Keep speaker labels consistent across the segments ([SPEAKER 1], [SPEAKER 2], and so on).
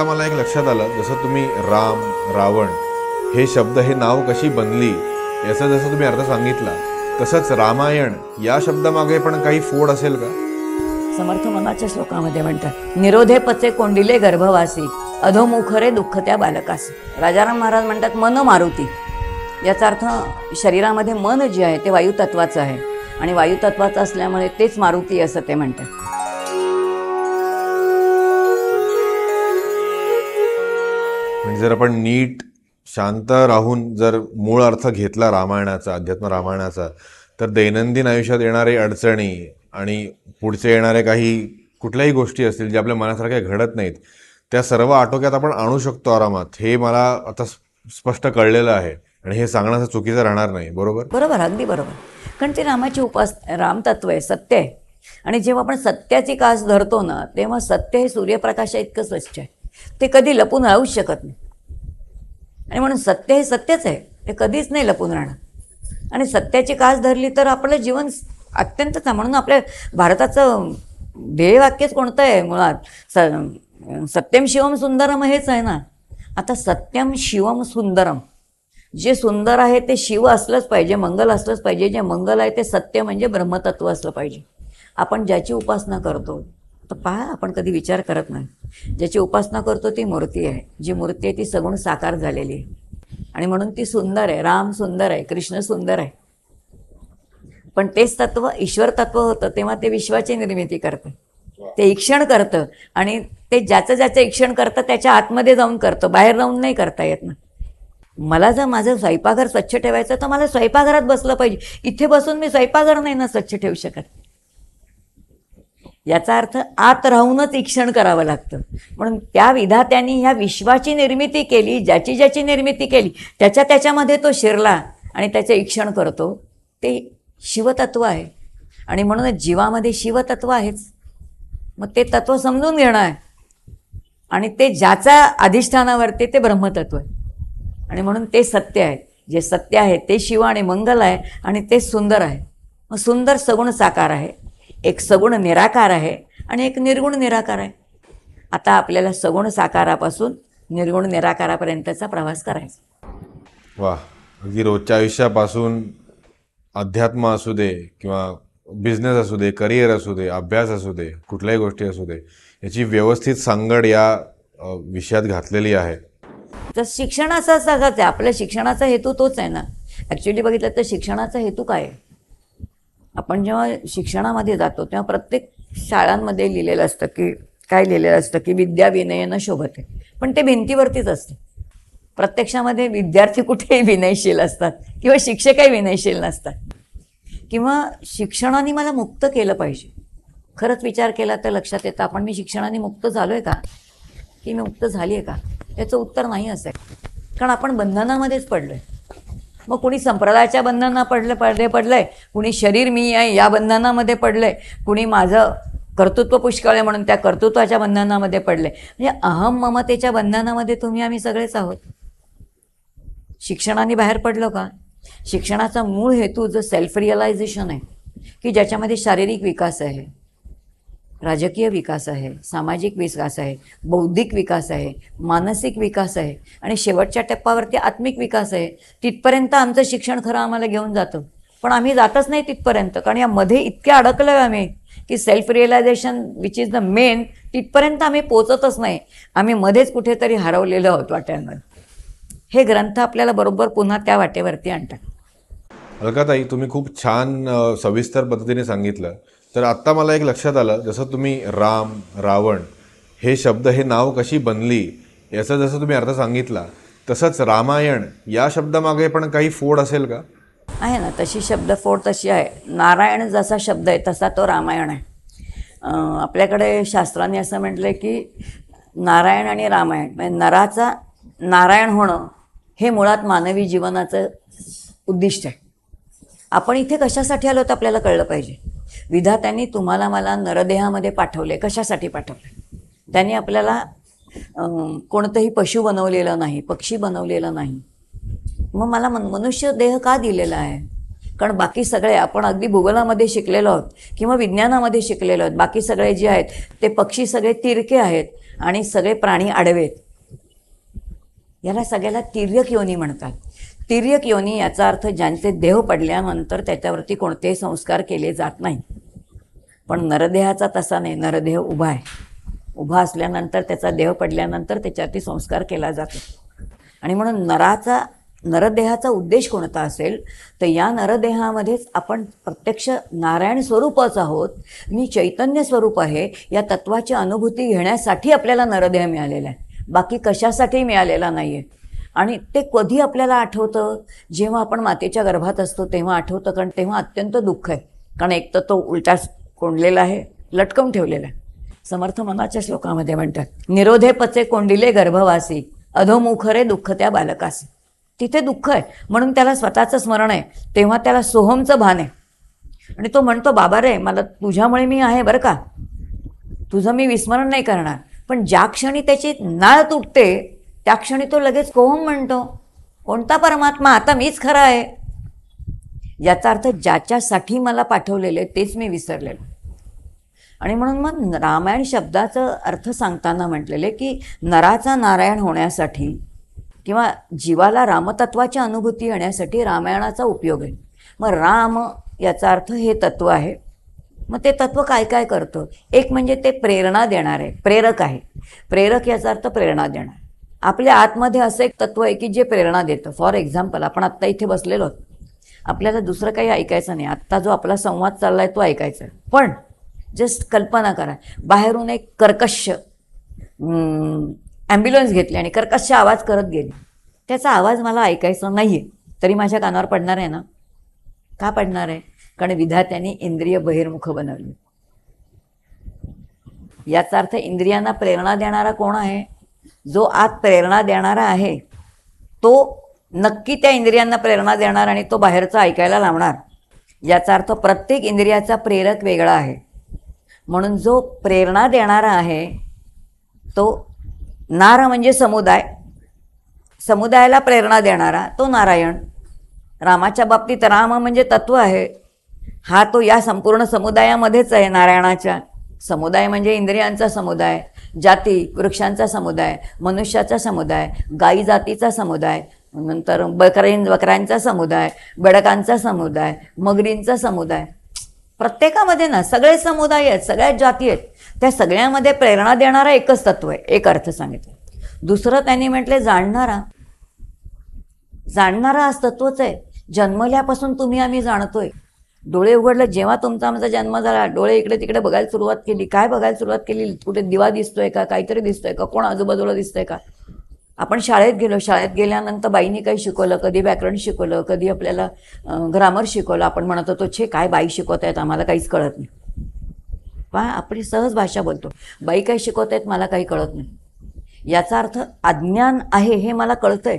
[SPEAKER 1] आत्ता मला एक लक्षात आलं जसं तुम्ही राम रावण हे शब्द हे नाव कशी बनली याचा जसं तुम्ही अर्थ सांगितला तसंच रामायण या शब्दामागे पण काही फोड असेल का
[SPEAKER 2] समर्थ मनाच्या श्लोकामध्ये म्हणतात निरोधे पचे कोंडिले गर्भवासी अधोमुखरे दुःख त्या बालकास राजाराम महाराज म्हणतात मन मारुती याचा अर्थ शरीरामध्ये मन जे आहे ते वायुतत्वाचं आहे आणि वायुतत्वाचं असल्यामुळे तेच मारुती असं ते म्हणतात
[SPEAKER 1] जर आपण नीट शांत राहून जर मूळ अर्थ घेतला रामायणाचा अध्यात्म रामायणाचा तर दैनंदिन आयुष्यात येणारे अडचणी आणि पुढचे येणारे काही कुठल्याही गोष्टी असतील ज्या आपल्या मनासारख्या घडत नाहीत त्या सर्व आटोक्यात आपण आणू शकतो आरामात हे मला आता स्पष्ट कळलेलं आहे आणि हे सांगण्याचं चुकीचं राहणार नाही बरोबर
[SPEAKER 2] बरोबर अगदी बरोबर कारण ते रामाची उपास रामतत्व आहे सत्य आहे आणि जेव्हा आपण सत्याची कास धरतो ना तेव्हा सत्य हे सूर्यप्रकाशा इतकं स्वच्छ आहे ते कधी लपून राहूच शकत नाही आणि म्हणून सत्य हे सत्यच आहे ते कधीच नाही लपून राहणार आणि सत्याची कास धरली तर आपलं जीवन अत्यंतच आहे म्हणून आपल्या भारताचं ध्येयवाक्यच कोणतं आहे मुळात स सत्यम शिवम सुंदरम हेच आहे ना आता सत्यम शिवम सुंदरम जे सुंदर आहे ते शिव असलंच पाहिजे मंगल असलंच पाहिजे जे मंगल आहे ते सत्य म्हणजे ब्रह्मतत्व असलं पाहिजे आपण ज्याची उपासना करतो तर पहा आपण कधी विचार करत नाही ज्याची उपासना करतो ती मूर्ती आहे जी मूर्ती आहे ती सगुण साकार झालेली आहे आणि म्हणून ती सुंदर आहे राम सुंदर आहे कृष्ण सुंदर आहे पण तेच तत्व ईश्वर तत्व होतं तेव्हा ते विश्वाची निर्मिती करतं ते ईक्षण करतं आणि ते ज्याचं ज्याचं ईक्षण करतं त्याच्या आतमध्ये जाऊन करतं बाहेर जाऊन नाही करता येत ना मला जर माझं स्वयंपाकघर स्वच्छ ठेवायचं तर मला स्वयंपाकघरात बसलं पाहिजे इथे बसून मी स्वयंपाकघर नाही ना स्वच्छ ठेवू शकत याचा अर्थ आत राहूनच ईक्षण करावं लागतं म्हणून त्या विधात्याने ह्या विश्वाची निर्मिती केली ज्याची ज्याची निर्मिती केली त्याच्या त्याच्यामध्ये तो शिरला आणि त्याचे ईक्षण करतो ते शिवतत्व आहे आणि म्हणूनच जीवामध्ये शिवतत्व आहेच मग ते तत्व समजून घेणं आहे आणि ते ज्याच्या अधिष्ठानावरती ते ब्रह्मतत्व आहे आणि म्हणून ते सत्य आहे जे सत्य आहे ते शिव आणि मंगल आहे आणि ते सुंदर आहे मग सुंदर सगुण साकार आहे एक सगुण निराकार आहे आणि एक निर्गुण निराकार आहे आता आपल्याला सगुण साकारापासून निर्गुण निराकारापर्यंतचा प्रवास करायचा
[SPEAKER 1] वा अगदी रोजच्या आयुष्यापासून अध्यात्म असू दे किंवा बिझनेस असू दे करिअर असू दे अभ्यास असू दे कुठल्याही गोष्टी असू दे याची व्यवस्थित सांगड या विषयात घातलेली आहे
[SPEAKER 2] तर शिक्षणाचा सगळंच आहे आपल्या शिक्षणाचा हेतू तोच आहे ना ॲक्च्युली बघितलं तर शिक्षणाचा हेतू काय आहे आपण जेव्हा शिक्षणामध्ये जातो तेव्हा प्रत्येक शाळांमध्ये लिहिलेलं असतं की काय लिहिलेलं असतं की विद्या विनयनं शोभते पण ते भिंतीवरतीच असते प्रत्यक्षामध्ये विद्यार्थी कुठेही विनयशील असतात किंवा शिक्षकही विनयशील नसतात किंवा शिक्षणाने मला मुक्त केलं पाहिजे खरंच विचार केला तर लक्षात येतं आपण मी शिक्षणाने मुक्त झालो आहे का की मी मुक्त झाली आहे का याचं उत्तर नाही असं कारण आपण बंधनामध्येच पडलो मग कुणी संप्रदायाच्या बंधना पडलं पडले पडलं आहे कुणी शरीर मी आहे या बंधनामध्ये पडलं आहे कुणी माझं कर्तृत्व पुष्कळ आहे म्हणून त्या कर्तृत्वाच्या बंधनामध्ये पडले म्हणजे अहम ममतेच्या बंधनामध्ये तुम्ही आम्ही सगळेच आहोत शिक्षणाने बाहेर पडलो का शिक्षणाचा मूळ हेतू जो सेल्फ रिअलायझेशन आहे की ज्याच्यामध्ये शारीरिक विकास आहे राजकीय विकास आहे सामाजिक विकास आहे बौद्धिक विकास आहे मानसिक विकास आहे आणि शेवटच्या टप्प्यावरती आत्मिक विकास आहे तिथपर्यंत आमचं शिक्षण खरं आम्हाला घेऊन जातं पण आम्ही जातच नाही तिथपर्यंत कारण यामध्ये इतक्या अडकलो आहे आम्ही की self realisation which is the main तिथपर्यंत आम्ही पोचतच नाही आम्ही मध्येच कुठेतरी हरवलेलं आहोत वाट्यांमध्ये हे ग्रंथ आपल्याला बरोबर पुन्हा त्या वाटेवरती
[SPEAKER 1] आणतात अलकाताई तुम्ही खूप छान सविस्तर पद्धतीने सांगितलं तर आत्ता मला एक लक्षात आलं जसं तुम्ही राम रावण हे शब्द हे नाव कशी बनली याचा जसं तुम्ही अर्थ सांगितला तसंच रामायण या शब्दामागे पण काही फोड असेल का
[SPEAKER 2] आहे ना तशी शब्द फोड तशी आहे नारायण जसा शब्द आहे तसा तो रामायण आहे आपल्याकडे शास्त्राने असं म्हटलं की नारायण आणि रामायण म्हणजे नराचा नारायण होणं हे मुळात मानवी जीवनाचं उद्दिष्ट आहे आपण इथे कशासाठी आलो तर आपल्याला कळलं पाहिजे विधात्याने तुम्हाला मला नरदेहामध्ये पाठवले कशासाठी पाठवले त्यांनी आपल्याला कोणतंही पशु बनवलेलं नाही पक्षी बनवलेलं नाही मग मला मन मनुष्य देह का दिलेला आहे कारण बाकी सगळे आपण अगदी भूगोलामध्ये शिकलेलो आहोत किंवा विज्ञानामध्ये शिकलेलो आहोत बाकी सगळे जे आहेत ते पक्षी सगळे तिरके आहेत आणि सगळे प्राणी आडवेत याला सगळ्याला तिर्यक योनी म्हणतात तिर्यक योनी याचा अर्थ ज्यांचे देह पडल्यानंतर त्याच्यावरती कोणतेही संस्कार केले जात नाही पण नरदेहाचा तसा नाही नरदेह उभा आहे उभा असल्यानंतर त्याचा देह पडल्यानंतर त्याच्यावरती संस्कार केला जातो आणि म्हणून नराचा नरदेहाचा उद्देश कोणता असेल तर या नरदेहामध्येच आपण प्रत्यक्ष नारायण स्वरूपच आहोत मी चैतन्य स्वरूप आहे या तत्वाची अनुभूती घेण्यासाठी आपल्याला नरदेह मिळालेला आहे बाकी कशासाठी मिळालेला नाही आहे आणि ते कधी आपल्याला आठवतं जेव्हा आपण मातेच्या गर्भात असतो तेव्हा आठवतं कारण तेव्हा अत्यंत दुःख आहे कारण एक तर तो उलटा कोंडलेला आहे लटकवून ठेवलेला आहे समर्थ मनाच्या श्लोकामध्ये म्हणतात निरोधे पचे कोंडिले गर्भवासी अधोमुखरे दुःख त्या बालकासी तिथे दुःख आहे म्हणून त्याला स्वतःचं स्मरण आहे तेव्हा त्याला सोहमचं भान आहे आणि तो म्हणतो बाबा रे मला तुझ्यामुळे मी आहे बरं का तुझं मी विस्मरण नाही करणार पण ज्या क्षणी त्याची नाळ तुटते त्या क्षणी तो लगेच कोहम म्हणतो कोणता परमात्मा आता मीच खरा आहे याचा अर्थ ज्याच्यासाठी मला पाठवलेले तेच मी विसरलेलो आणि म्हणून मग रामायण शब्दाचं अर्थ सांगताना म्हटलेले की नराचा नारायण होण्यासाठी किंवा जीवाला रामतत्वाची अनुभूती येण्यासाठी रामायणाचा उपयोग आहे मग राम याचा अर्थ हे तत्व आहे मग ते तत्व काय काय करतं एक म्हणजे ते प्रेरणा देणार आहे प्रेरक आहे प्रेरक याचा अर्थ प्रेरणा देणार आपल्या आतमध्ये असं एक तत्व आहे की जे प्रेरणा देतं फॉर एक्झाम्पल आपण आत्ता इथे बसलेलो आहोत आपल्याला दुसरं काही ऐकायचं नाही आत्ता जो आपला संवाद चालला आहे तो ऐकायचा आहे पण जस्ट कल्पना करा बाहेरून एक कर्कश ॲम्ब्युलन्स घेतली आणि कर्कश आवाज करत गेली त्याचा आवाज मला ऐकायचा नाही आहे तरी माझ्या कानावर पडणार आहे ना का पडणार आहे कारण विधात्याने इंद्रिय बहिर्मुख बनवली याचा अर्थ इंद्रियांना प्रेरणा देणारा कोण आहे जो आत प्रेरणा देणारा आहे तो नक्की त्या इंद्रियांना प्रेरणा देणार आणि तो बाहेरचा ऐकायला लावणार याचा अर्थ प्रत्येक इंद्रियाचा प्रेरक वेगळा आहे म्हणून जो प्रेरणा देणारा आहे तो नार म्हणजे समुदाय समुदायाला प्रेरणा देणारा तो नारायण रामाच्या बाबतीत राम म्हणजे तत्व आहे हा तो या संपूर्ण समुदायामध्येच आहे नारायणाच्या समुदाय म्हणजे इंद्रियांचा समुदाय जाती वृक्षांचा समुदाय मनुष्याचा समुदाय गाई जातीचा समुदाय नंतर बकरीं बकऱ्यांचा समुदाय बेडकांचा समुदाय मगरींचा समुदाय प्रत्येकामध्ये ना सगळे समुदाय आहेत सगळ्या जाती आहेत त्या सगळ्यामध्ये प्रेरणा देणारा एकच तत्व आहे एक अर्थ सांगितलं दुसरं त्यांनी म्हटले जाणणारा जाणणारा आज तत्वच आहे जन्मल्यापासून तुम्ही आम्ही जाणतोय डोळे उघडले जेव्हा तुमचा आमचा जन्म झाला डोळे इकडे तिकडे बघायला सुरुवात केली काय बघायला सुरुवात केली कुठे दिवा दिसतोय का काहीतरी दिसतोय का कोण आजूबाजूला दिसतंय का आपण शाळेत गेलो शाळेत गेल्यानंतर बाईने काही शिकवलं कधी व्याकरण शिकवलं कधी आपल्याला ग्रामर शिकवलं आपण म्हणत होतो छे काय बाई शिकवत आहेत आम्हाला काहीच कळत नाही पहा आपण सहज भाषा बोलतो बाई काय शिकवत आहेत मला काही कळत नाही याचा अर्थ अज्ञान आहे हे मला कळतंय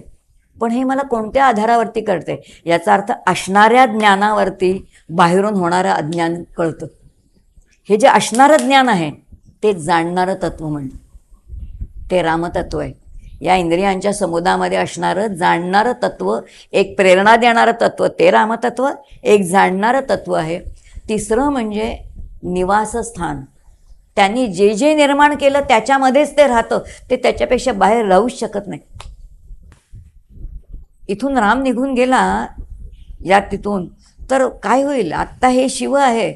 [SPEAKER 2] पण हे मला कोणत्या आधारावरती कळते याचा अर्थ असणाऱ्या ज्ञानावरती बाहेरून होणारं अज्ञान कळतं हे जे असणारं ज्ञान आहे ते जाणणारं तत्व म्हणणं ते रामतत्व आहे या इंद्रियांच्या समुदामध्ये असणारं जाणणारं तत्व एक प्रेरणा देणारं तत्व ते रामतत्व एक जाणणारं तत्व आहे तिसरं म्हणजे निवासस्थान त्यांनी जे जे निर्माण केलं त्याच्यामध्येच ते राहतं ते त्याच्यापेक्षा बाहेर राहूच शकत नाही इथून राम निघून गेला या तिथून तर काय होईल आत्ता हे शिव आहे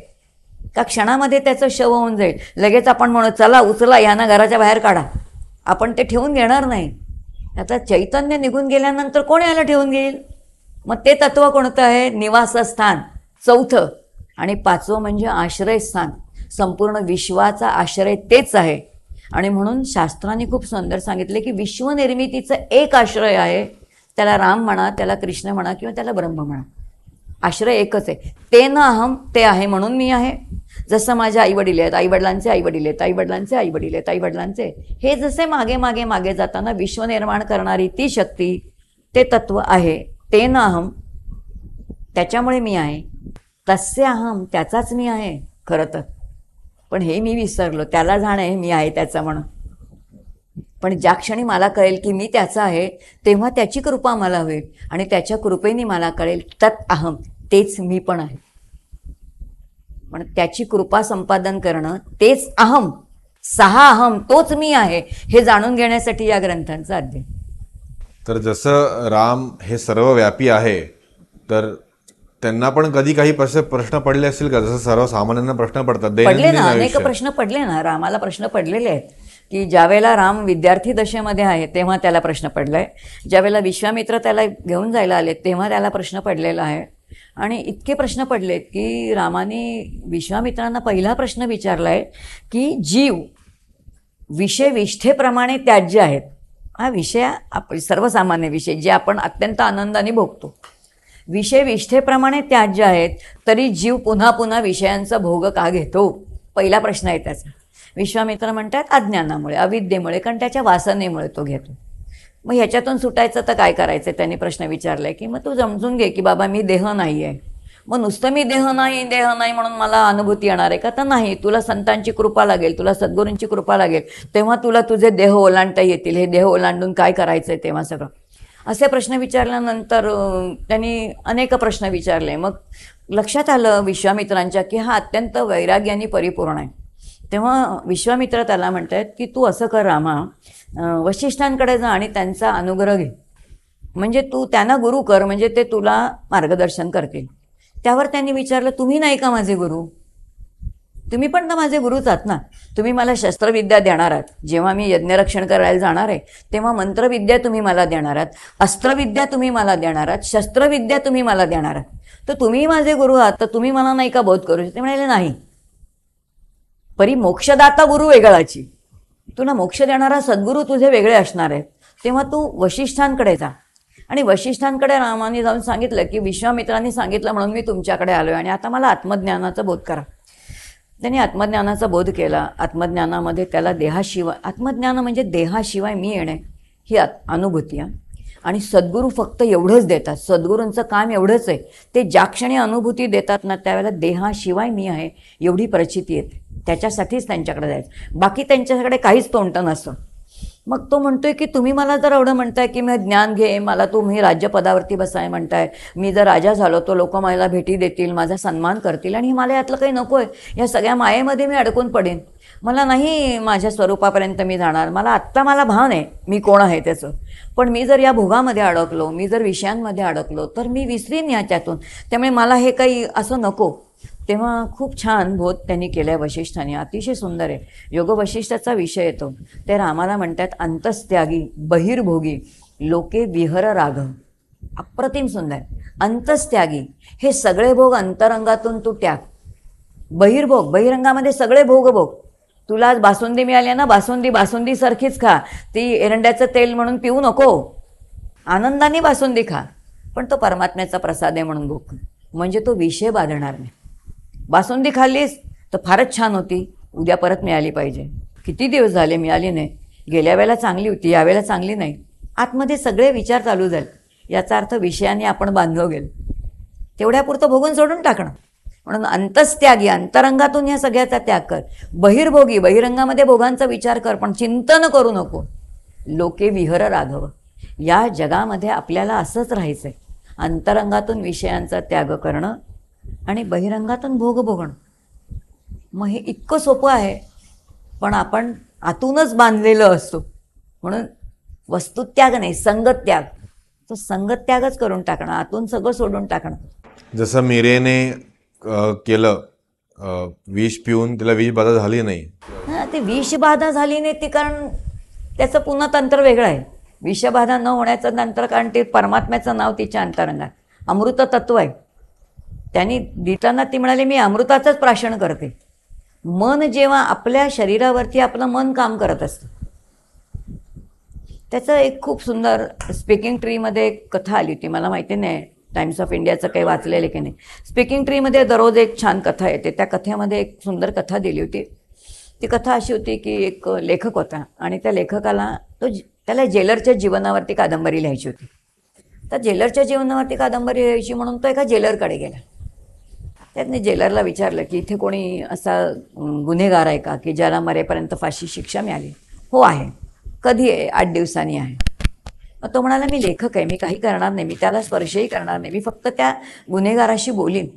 [SPEAKER 2] का क्षणामध्ये त्याचं शव होऊन जाईल लगेच आपण म्हणू चला उचला यांना घराच्या बाहेर काढा आपण ते ठेवून घेणार नाही आता चैतन्य निघून गेल्यानंतर कोण याला ठेवून घेईल मग ते तत्व कोणतं आहे निवासस्थान चौथं आणि पाचवं म्हणजे आश्रयस्थान संपूर्ण विश्वाचा आश्रय तेच आहे आणि म्हणून शास्त्रांनी खूप सुंदर सांगितले की विश्वनिर्मितीचं एक आश्रय आहे त्याला राम म्हणा त्याला कृष्ण म्हणा किंवा त्याला ब्रह्म म्हणा आश्रय एकच आहे ते न अहम ते आहे म्हणून मी आहे जसं माझ्या वडील आहेत आई वडिलांचे आई वडील आहेत आई वडील आहेत वडिलांचे हे जसे मागे मागे मागे जाताना विश्व निर्माण करणारी ती शक्ती ते तत्व आहे ते न अहम त्याच्यामुळे मी आहे तसे अहम त्याचाच मी आहे खरं तर पण हे मी विसरलो त्याला आहे मी आहे त्याचं म्हणून पण ज्या क्षणी मला कळेल की मी त्याचा आहे तेव्हा त्याची कृपा मला होईल आणि त्याच्या कृपेने मला कळेल तत् अहम तेच मी पण आहे पण त्याची कृपा संपादन करणं तेच अहम सहा अहम तोच मी आहे हे जाणून घेण्यासाठी या ग्रंथांचा अध्ययन
[SPEAKER 1] तर जसं राम हे सर्व व्यापी आहे तर त्यांना पण कधी काही प्रश्न पडले असतील का जसं सर्वसामान्यांना प्रश्न पडतात पडले ना अनेक प्रश्न
[SPEAKER 2] पडले ना रामाला प्रश्न पडलेले आहेत की ज्यावेळेला राम विद्यार्थी दशेमध्ये आहे तेव्हा त्याला प्रश्न पडला आहे ज्यावेळेला विश्वामित्र त्याला घेऊन जायला आले तेव्हा त्याला प्रश्न पडलेला आहे आणि इतके प्रश्न पडलेत की रामाने विश्वामित्रांना पहिला प्रश्न विचारला आहे की जीव विषय विष्ठेप्रमाणे त्याज्य आहेत हा विषय आप सर्वसामान्य विषय जे आपण अत्यंत आनंदाने भोगतो विषय विष्ठेप्रमाणे त्याज्य आहेत तरी जीव पुन्हा पुन्हा विषयांचा भोग का घेतो पहिला प्रश्न आहे त्याचा विश्वामित्र म्हणतात अज्ञानामुळे अविद्येमुळे कारण त्याच्या वासनेमुळे तो घेतो मग ह्याच्यातून सुटायचं तर काय करायचं त्यांनी प्रश्न विचारला की मग तू समजून घे की बाबा मी देह नाही आहे मग नुसतं मी देह नाही देह नाही म्हणून मला अनुभूती येणार आहे का तर नाही तुला संतांची कृपा लागेल तुला सद्गुरूंची कृपा लागेल तेव्हा तुला तुझे देह ओलांडता येतील हे देह ओलांडून काय करायचं आहे तेव्हा सगळं असे प्रश्न विचारल्यानंतर त्यांनी अनेक प्रश्न विचारले मग लक्षात आलं विश्वामित्रांच्या की हा अत्यंत वैराग्याने परिपूर्ण आहे तेव्हा विश्वामित्र त्याला म्हणत आहेत की तू असं कर रामा वशिष्ठांकडे जा आणि त्यांचा अनुग्रह घे म्हणजे तू त्यांना गुरु कर म्हणजे ते तुला मार्गदर्शन करतील त्यावर त्यांनी विचारलं तुम्ही नाही का माझे गुरु तुम्ही पण तर माझे गुरुच आहात ना तुम्ही मला शस्त्रविद्या देणार आहात जेव्हा मी यज्ञरक्षण करायला जाणार आहे तेव्हा मंत्रविद्या तुम्ही मला देणार आहात अस्त्रविद्या तुम्ही मला देणार आहात शस्त्रविद्या तुम्ही मला देणार आहात तर तुम्ही माझे गुरु आहात तर तुम्ही मला नाही का बोध करू शकते म्हणाले नाही परी मोक्षदाता गुरु वेगळाची तुला मोक्ष देणारा सद्गुरू तुझे वेगळे असणार आहेत तेव्हा तू वशिष्ठांकडे जा आणि वशिष्ठांकडे रामाने जाऊन सांगितलं की विश्वामित्रांनी सांगितलं म्हणून मी तुमच्याकडे आलो आहे आणि आता मला आत्मज्ञानाचा बोध करा त्यांनी आत्मज्ञानाचा बोध केला आत्मज्ञानामध्ये त्याला देहाशिवाय आत्मज्ञान म्हणजे देहाशिवाय मी येणे ही अनुभूती आहे आणि सद्गुरू फक्त एवढंच देतात सद्गुरूंचं काम एवढंच आहे ते ज्या क्षणी अनुभूती देतात ना त्यावेळेला देहाशिवाय मी आहे एवढी प्रचिती येते त्याच्यासाठीच त्यांच्याकडे जायचं बाकी त्यांच्याकडे काहीच तोंड नसतं मग तो म्हणतोय की तुम्ही मला जर एवढं म्हणताय की मी ज्ञान घे मला तुम्ही राज्यपदावरती बसाय म्हणताय मी जर राजा झालो तो लोक मला भेटी देतील माझा सन्मान करतील आणि मला यातलं काही नको आहे या सगळ्या मायेमध्ये मी अडकून पडेन मला नाही माझ्या स्वरूपापर्यंत मी जाणार मला आत्ता मला भान आहे मी कोण आहे त्याचं पण मी जर या भोगामध्ये अडकलो मी जर विषयांमध्ये अडकलो तर मी विसरीन याच्यातून त्यामुळे मला हे काही असं नको तेव्हा खूप छान बोध त्यांनी केल्या वशिष्ठाने अतिशय सुंदर आहे योग वशिष्ठाचा विषय येतो ते रामाला म्हणतात अंतस्त्यागी बहिर्भोगी लोके विहर राघ अप्रतिम सुंदर अंतस्त्यागी हे सगळे भोग अंतरंगातून तू त्याग बहिर्भोग बहिरंगामध्ये सगळे भोग भोग तुला बासुंदी मिळाली ना बासुंदी बासुंदी सारखीच खा ती एरंड्याचं तेल म्हणून पिऊ नको आनंदाने बासुंदी खा पण तो परमात्म्याचा प्रसाद आहे म्हणून भोग म्हणजे तो विषय बाधणार नाही बासुंदी खाल्लीस तर फारच छान होती उद्या परत मिळाली पाहिजे किती दिवस झाले मिळाली नाही गेल्या वेळेला चांगली होती यावेळेला चांगली नाही आतमध्ये सगळे विचार चालू झाले याचा अर्थ विषयाने आपण बांधलो गेलो तेवढ्यापुरतं भोगून सोडून टाकणं म्हणून अंतस्त्यागी अंतरंगातून या सगळ्याचा त्याग कर बहिर्भोगी बहिरंगामध्ये भोगांचा विचार कर पण चिंतन करू नको लोके विहर राघव या जगामध्ये आपल्याला असंच राहायचं आहे अंतरंगातून विषयांचा त्याग करणं आणि बहिरंगातून भोग भोगण मग हे इतकं सोपं आहे पण आपण आतूनच बांधलेलं असतो म्हणून वस्तुत्याग नाही संगत त्याग तो त्यागच करून टाकणं आतून सगळं सोडून टाकणं
[SPEAKER 1] जसं मिरेने केलं विष पिऊन तिला विष बाधा झाली नाही
[SPEAKER 2] हां ते विष बाधा झाली नाही ती कारण त्याचं पुन्हा तंत्र वेगळं आहे विषबाधा न होण्याचं नंतर कारण ते परमात्म्याचं नाव तिच्या अंतरंगात अमृत तत्व आहे त्यांनी दिताना ती म्हणाली मी अमृताचंच प्राशन करते मन जेव्हा आपल्या शरीरावरती आपलं मन काम करत असतं त्याचं एक खूप सुंदर स्पीकिंग ट्रीमध्ये एक कथा आली होती मला माहिती नाही टाइम्स ऑफ इंडियाचं काही वाचलेलं की नाही स्पीकिंग ट्रीमध्ये दररोज एक छान कथा येते त्या कथेमध्ये एक सुंदर कथा दिली होती ती कथा अशी होती की एक लेखक होता आणि त्या लेखकाला तो त्याला जेलरच्या जीवनावरती कादंबरी लिहायची होती त्या जेलरच्या जीवनावरती कादंबरी लिहायची म्हणून तो एका जेलरकडे गेला त्यातने जेलरला विचारलं की इथे कोणी असा गुन्हेगार आहे का की ज्याला मरेपर्यंत फाशी शिक्षा मिळाली हो आहे कधी आहे आठ दिवसांनी आहे मग तो म्हणाला मी लेखक आहे मी काही करणार नाही मी त्याला स्पर्शही करणार नाही मी फक्त त्या गुन्हेगाराशी बोलीन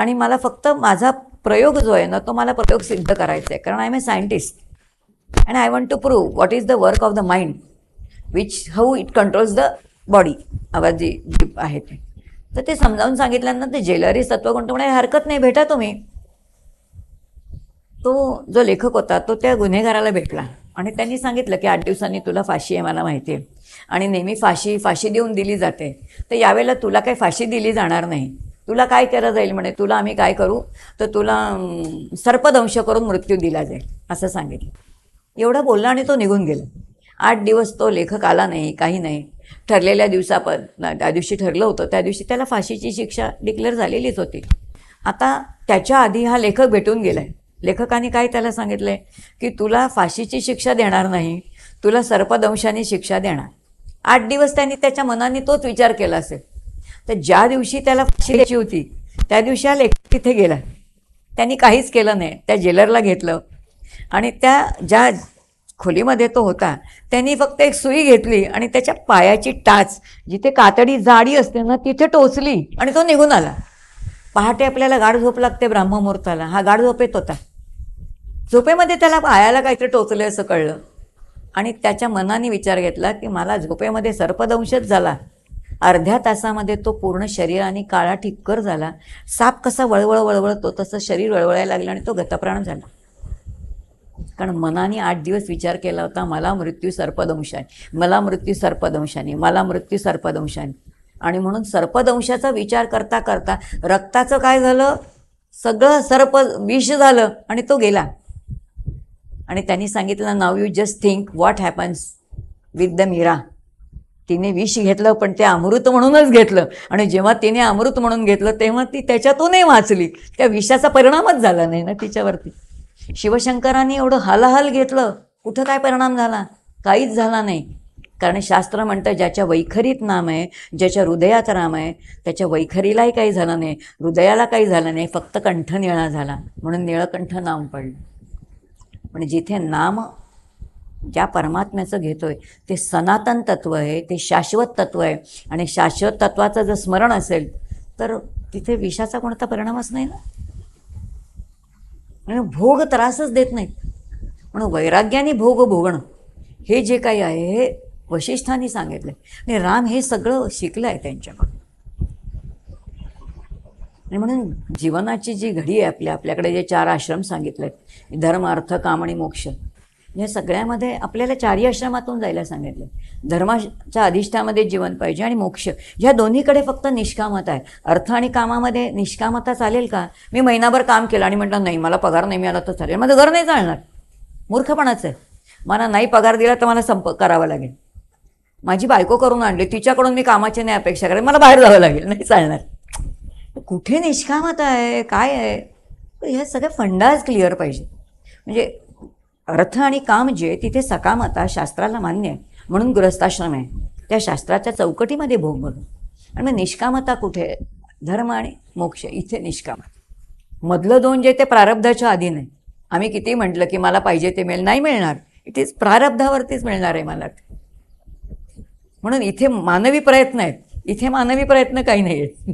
[SPEAKER 2] आणि मला फक्त माझा प्रयोग जो आहे ना तो मला प्रयोग सिद्ध करायचा आहे कारण I am a scientist and I want to prove what is the work of the mind which how it controls the body आवाज जी आहे ते तर ते समजावून सांगितल्यानंतर ते ज्वेलरी तत्व कोणतं हे हरकत नाही भेटा तुम्ही तो जो लेखक होता तो त्या गुन्हेगाराला भेटला आणि त्यांनी सांगितलं की आठ दिवसांनी तुला फाशी आहे मला माहिती आहे आणि नेहमी फाशी फाशी देऊन दिली जाते तर यावेळेला तुला काही फाशी दिली जाणार नाही तुला काय केलं जाईल म्हणे तुला आम्ही काय करू तर तुला सर्पदंश करून मृत्यू दिला जाईल असं सांगितलं एवढं बोलला आणि तो निघून गेला आठ दिवस तो लेखक आला नाही काही नाही ठरलेल्या दिवसापर्यंत त्या दिवशी ठरलं होतं त्या दिवशी त्याला फाशीची शिक्षा डिक्लेअर झालेलीच होती आता त्याच्या आधी हा लेखक भेटून गेला आहे लेखकाने काय त्याला सांगितलं आहे की तुला फाशीची शिक्षा देणार नाही तुला सर्पदंशाने शिक्षा देणार आठ दिवस त्यांनी त्याच्या मनाने तोच विचार केला असेल तर ज्या दिवशी त्याला फाशी द्यायची होती त्या दिवशी हा लेखक तिथे गेला त्यांनी काहीच केलं नाही त्या जेलरला घेतलं आणि त्या ज्या खोलीमध्ये तो होता त्यांनी फक्त एक सुई घेतली आणि त्याच्या पायाची टाच जिथे कातडी जाडी असते ना तिथे टोचली आणि तो निघून आला पहाटे आपल्याला गाढ झोप लागते ब्राह्ममुहूर्ताला हा गाढ झोपेत होता झोपेमध्ये त्याला पायाला काहीतरी टोचलं असं कळलं आणि त्याच्या मनाने विचार घेतला की मला झोपेमध्ये सर्पदंशच झाला अर्ध्या तासामध्ये तो पूर्ण शरीर आणि काळा ठिक्कर झाला साप कसा वळवळ वळवळतो तसं शरीर वळवळायला लागलं आणि तो गतप्राण झाला कारण मनाने आठ दिवस विचार केला होता मला मृत्यू सर्पदंशाने मला मृत्यू सर्पदंशाने मला मृत्यू सर्पदंशाने आणि म्हणून सर्पदंशाचा विचार करता करता रक्ताचं काय झालं सगळं सर्प विष झालं आणि तो गेला आणि त्यांनी सांगितलं नाव you just think what happens with the Meera तिने विष घेतलं पण ते अमृत म्हणूनच घेतलं आणि जेव्हा तिने अमृत म्हणून घेतलं तेव्हा ती त्याच्यातूनही वाचली त्या विषाचा परिणामच झाला नाही ना तिच्यावरती शिवशंकरांनी एवढं हालहाल घेतलं कुठं काय परिणाम झाला काहीच झाला नाही कारण शास्त्र म्हणतं ज्याच्या वैखरीत नाम आहे ज्याच्या हृदयात राम आहे त्याच्या वैखरीलाही काही झालं नाही हृदयाला काही झालं नाही फक्त कंठ निळा झाला म्हणून निळकंठ नाम पडलं पण जिथे नाम ज्या परमात्म्याचं घेतो आहे ते सनातन तत्व आहे ते शाश्वत तत्त्व आहे आणि शाश्वत तत्वाचं जर स्मरण असेल तर तिथे विषाचा कोणता परिणामच नाही ना भोग त्रासच देत नाहीत म्हणून वैराग्याने भोग भोगणं हे जे काही आहे हे वशिष्ठांनी सांगितलं आणि राम हे सगळं शिकलं आहे त्यांच्याकडून आणि म्हणून जीवनाची जी घडी आहे आपल्या आपल्याकडे जे चार आश्रम सांगितले आहेत धर्म अर्थ काम आणि मोक्ष म्हणजे सगळ्यामध्ये आपल्याला चारी आश्रमातून जायला सांगितलं धर्माच्या अधिष्ठामध्ये जीवन पाहिजे आणि मोक्ष ह्या दोन्हीकडे फक्त निष्कामता आहे अर्थ आणि कामामध्ये निष्कामता चालेल का मी महिनाभर काम केलं आणि म्हटलं नाही मला पगार नाही मिळाला तर चालेल माझं घर नाही चालणार मूर्खपणाचं आहे मला नाही पगार दिला तर मला संप करावा लागेल माझी बायको करून आणली तिच्याकडून मी कामाची नाही अपेक्षा करेन मला बाहेर जावं लागेल नाही चालणार कुठे निष्कामता आहे काय आहे ह्या सगळ्या फंडाज क्लिअर पाहिजे म्हणजे अर्थ आणि काम जे तिथे सकामता शास्त्राला मान्य आहे म्हणून गृहस्थाश्रम आहे त्या शास्त्राच्या चौकटीमध्ये भोग बघू आणि मग निष्कामता कुठे धर्म आणि मोक्ष इथे निष्कामता मधलं दोन जे ते प्रारब्धाच्या अधीन आहे आम्ही किती म्हटलं की मला पाहिजे ते मिळेल नाही मिळणार इट इज प्रारब्धावरतीच मिळणार आहे मला म्हणून इथे मानवी प्रयत्न आहेत इथे मानवी प्रयत्न काही नाही आहेत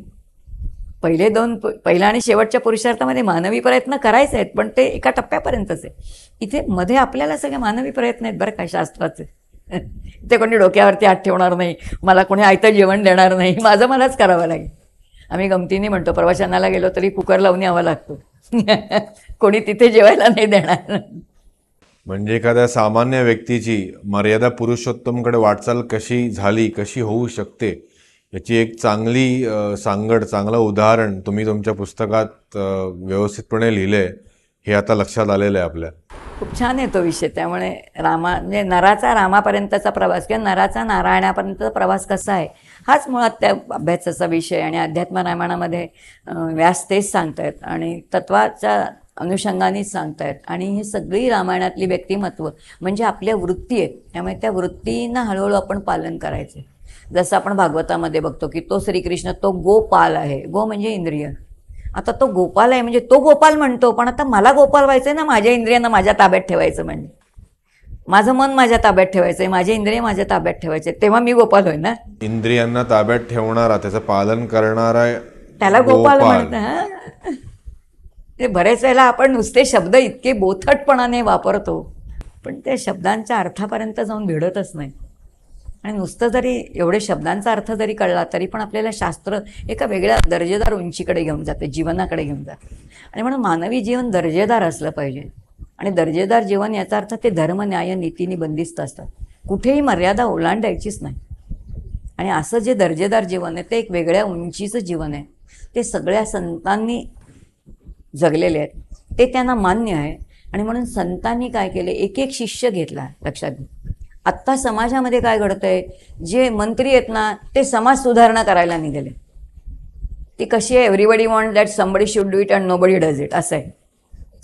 [SPEAKER 2] पहिले दोन पहिला आणि शेवटच्या पुरुषार्थामध्ये मानवी प्रयत्न करायचे आहेत पण ते एका टप्प्यापर्यंतच आहे इथे मध्ये आपल्याला सगळे मानवी प्रयत्न आहेत बरं का शास्त्राचे ते कोणी डोक्यावरती हात ठेवणार नाही मला कोणी आयतं जेवण देणार नाही माझं मलाच करावं लागेल आम्ही गमतीने म्हणतो प्रवाशांना गेलो तरी कुकर लावून यावं लागतो कोणी तिथे जेवायला नाही देणार
[SPEAKER 1] म्हणजे एखाद्या सामान्य व्यक्तीची मर्यादा पुरुषोत्तमकडे वाटचाल कशी झाली कशी होऊ शकते याची एक चांगली सांगड चांगलं उदाहरण तुम्ही तुमच्या पुस्तकात व्यवस्थितपणे लिहिले आहे हे आता लक्षात आलेलं आहे आपल्या
[SPEAKER 2] खूप छान आहे तो विषय त्यामुळे रामा म्हणजे नराचा रामापर्यंतचा प्रवास किंवा नराचा नारायणापर्यंतचा प्रवास कसा आहे हाच मुळात त्या अभ्यासाचा विषय आणि अध्यात्म रामायणामध्ये व्यास तेच सांगतायत आणि तत्वाच्या अनुषंगानेच सांगतायत आणि हे सगळी रामायणातली व्यक्तिमत्व म्हणजे आपल्या वृत्ती आहेत त्यामुळे त्या वृत्तींना हळूहळू आपण पालन करायचे जसं आपण भागवतामध्ये बघतो की तो श्रीकृष्ण तो गोपाल आहे गो म्हणजे इंद्रिय आता तो गोपाल आहे म्हणजे तो गोपाल म्हणतो पण आता मला गोपाल व्हायचं ना माझ्या इंद्रियांना माझ्या ताब्यात ठेवायचं म्हणजे माझं मन माझ्या ताब्यात ठेवायचं आहे माझे इंद्रिय माझ्या ताब्यात ठेवायचे तेव्हा मी गोपाल होय ना
[SPEAKER 1] इंद्रियांना ताब्यात ठेवणारा त्याचं पालन करणारा त्याला गोपाल
[SPEAKER 2] म्हणत ते बरेच वेळेला आपण नुसते शब्द इतके बोथटपणाने वापरतो पण त्या शब्दांच्या अर्थापर्यंत जाऊन भिडतच नाही आणि नुसतं जरी एवढे शब्दांचा अर्थ जरी कळला तरी पण आपल्याला शास्त्र एका वेगळ्या दर्जेदार उंचीकडे घेऊन जाते जीवनाकडे घेऊन जाते आणि म्हणून मानवी जीवन दर्जेदार असलं पाहिजे आणि दर्जेदार जीवन याचा अर्थ ते धर्म न्याय नीतीने बंदिस्त असतात कुठेही मर्यादा ओलांडायचीच नाही आणि असं जे दर्जेदार जीवन आहे ते एक वेगळ्या उंचीचं जीवन आहे ते सगळ्या संतांनी जगलेले आहेत ते त्यांना मान्य आहे आणि म्हणून संतांनी काय केले एक एक शिष्य घेतला लक्षात घे आत्ता समाजामध्ये काय घडतंय जे मंत्री आहेत ना ते समाज सुधारणा करायला निघाले ती कशी आहे everybody want that somebody should do it and nobody does it असं आहे